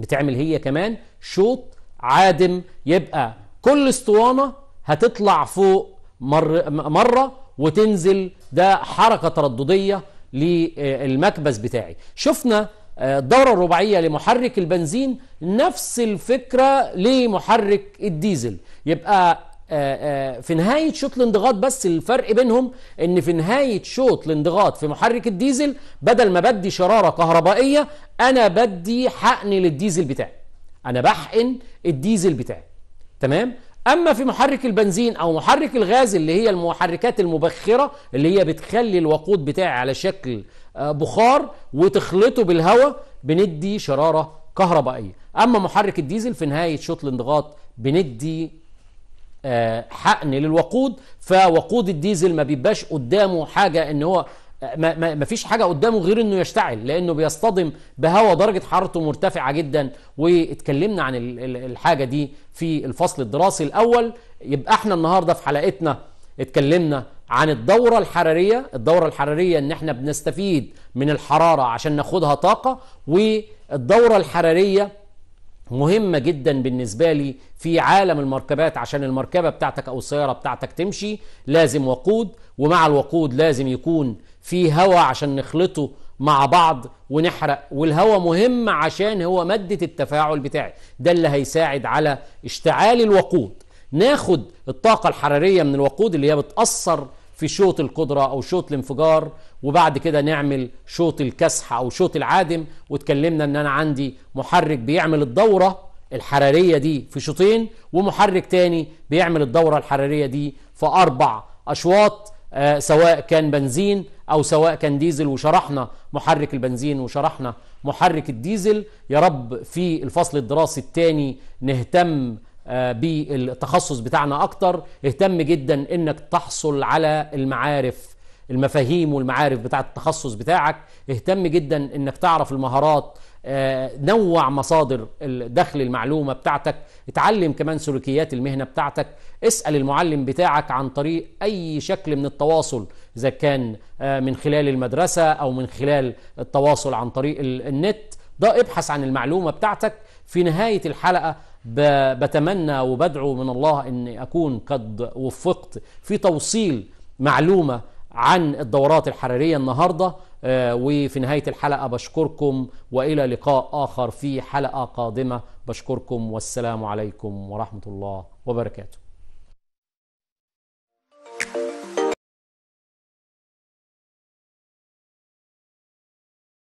بتعمل هي كمان شوط عادم يبقى كل اسطوانة هتطلع فوق مر مرة وتنزل ده حركة ترددية للمكبس بتاعي شفنا الدورة آه، الرباعية لمحرك البنزين نفس الفكرة لمحرك الديزل يبقى آه، آه، في نهاية شوط الانضغاط بس الفرق بينهم ان في نهاية شوط الانضغاط في محرك الديزل بدل ما بدي شرارة كهربائية انا بدي حقن للديزل بتاعي انا بحقن الديزل بتاعي تمام اما في محرك البنزين او محرك الغاز اللي هي المحركات المبخره اللي هي بتخلي الوقود بتاعي على شكل آه، بخار وتخلطه بالهواء بندي شراره كهربائيه اما محرك الديزل في نهايه شوط الانضغاط بندي آه، حقن للوقود فوقود الديزل ما بيبقاش قدامه حاجه ان هو ما, ما فيش حاجه قدامه غير انه يشتعل لانه بيصطدم بهواء درجه حرارته مرتفعه جدا واتكلمنا عن الحاجه دي في الفصل الدراسي الاول يبقى احنا النهارده في حلقتنا اتكلمنا عن الدورة الحرارية الدورة الحرارية ان احنا بنستفيد من الحرارة عشان ناخدها طاقة والدورة الحرارية مهمة جدا بالنسبة لي في عالم المركبات عشان المركبة بتاعتك او السيارة بتاعتك تمشي لازم وقود ومع الوقود لازم يكون في هوا عشان نخلطه مع بعض ونحرق والهواء مهم عشان هو مادة التفاعل بتاعي ده اللي هيساعد على اشتعال الوقود ناخد الطاقة الحرارية من الوقود اللي هي بتأثر في شوط القدرة أو شوط الانفجار وبعد كده نعمل شوط الكسح أو شوط العادم واتكلمنا إن أنا عندي محرك بيعمل الدورة الحرارية دي في شوطين ومحرك تاني بيعمل الدورة الحرارية دي في أربع أشواط آه، سواء كان بنزين أو سواء كان ديزل وشرحنا محرك البنزين وشرحنا محرك الديزل يا رب في الفصل الدراسي الثاني نهتم آه، بالتخصص بتاعنا أكتر اهتم جدا إنك تحصل على المعارف المفاهيم والمعارف بتاعة التخصص بتاعك اهتم جدا إنك تعرف المهارات نوع مصادر دخل المعلومه بتاعتك اتعلم كمان سلوكيات المهنه بتاعتك اسال المعلم بتاعك عن طريق اي شكل من التواصل اذا كان آه، من خلال المدرسه او من خلال التواصل عن طريق النت ده ابحث عن المعلومه بتاعتك في نهايه الحلقه بتمنى وبدعو من الله ان اكون قد وفقت في توصيل معلومه عن الدورات الحراريه النهارده آه، وفي نهاية الحلقة بشكركم وإلى لقاء آخر في حلقة قادمة بشكركم والسلام عليكم ورحمة الله وبركاته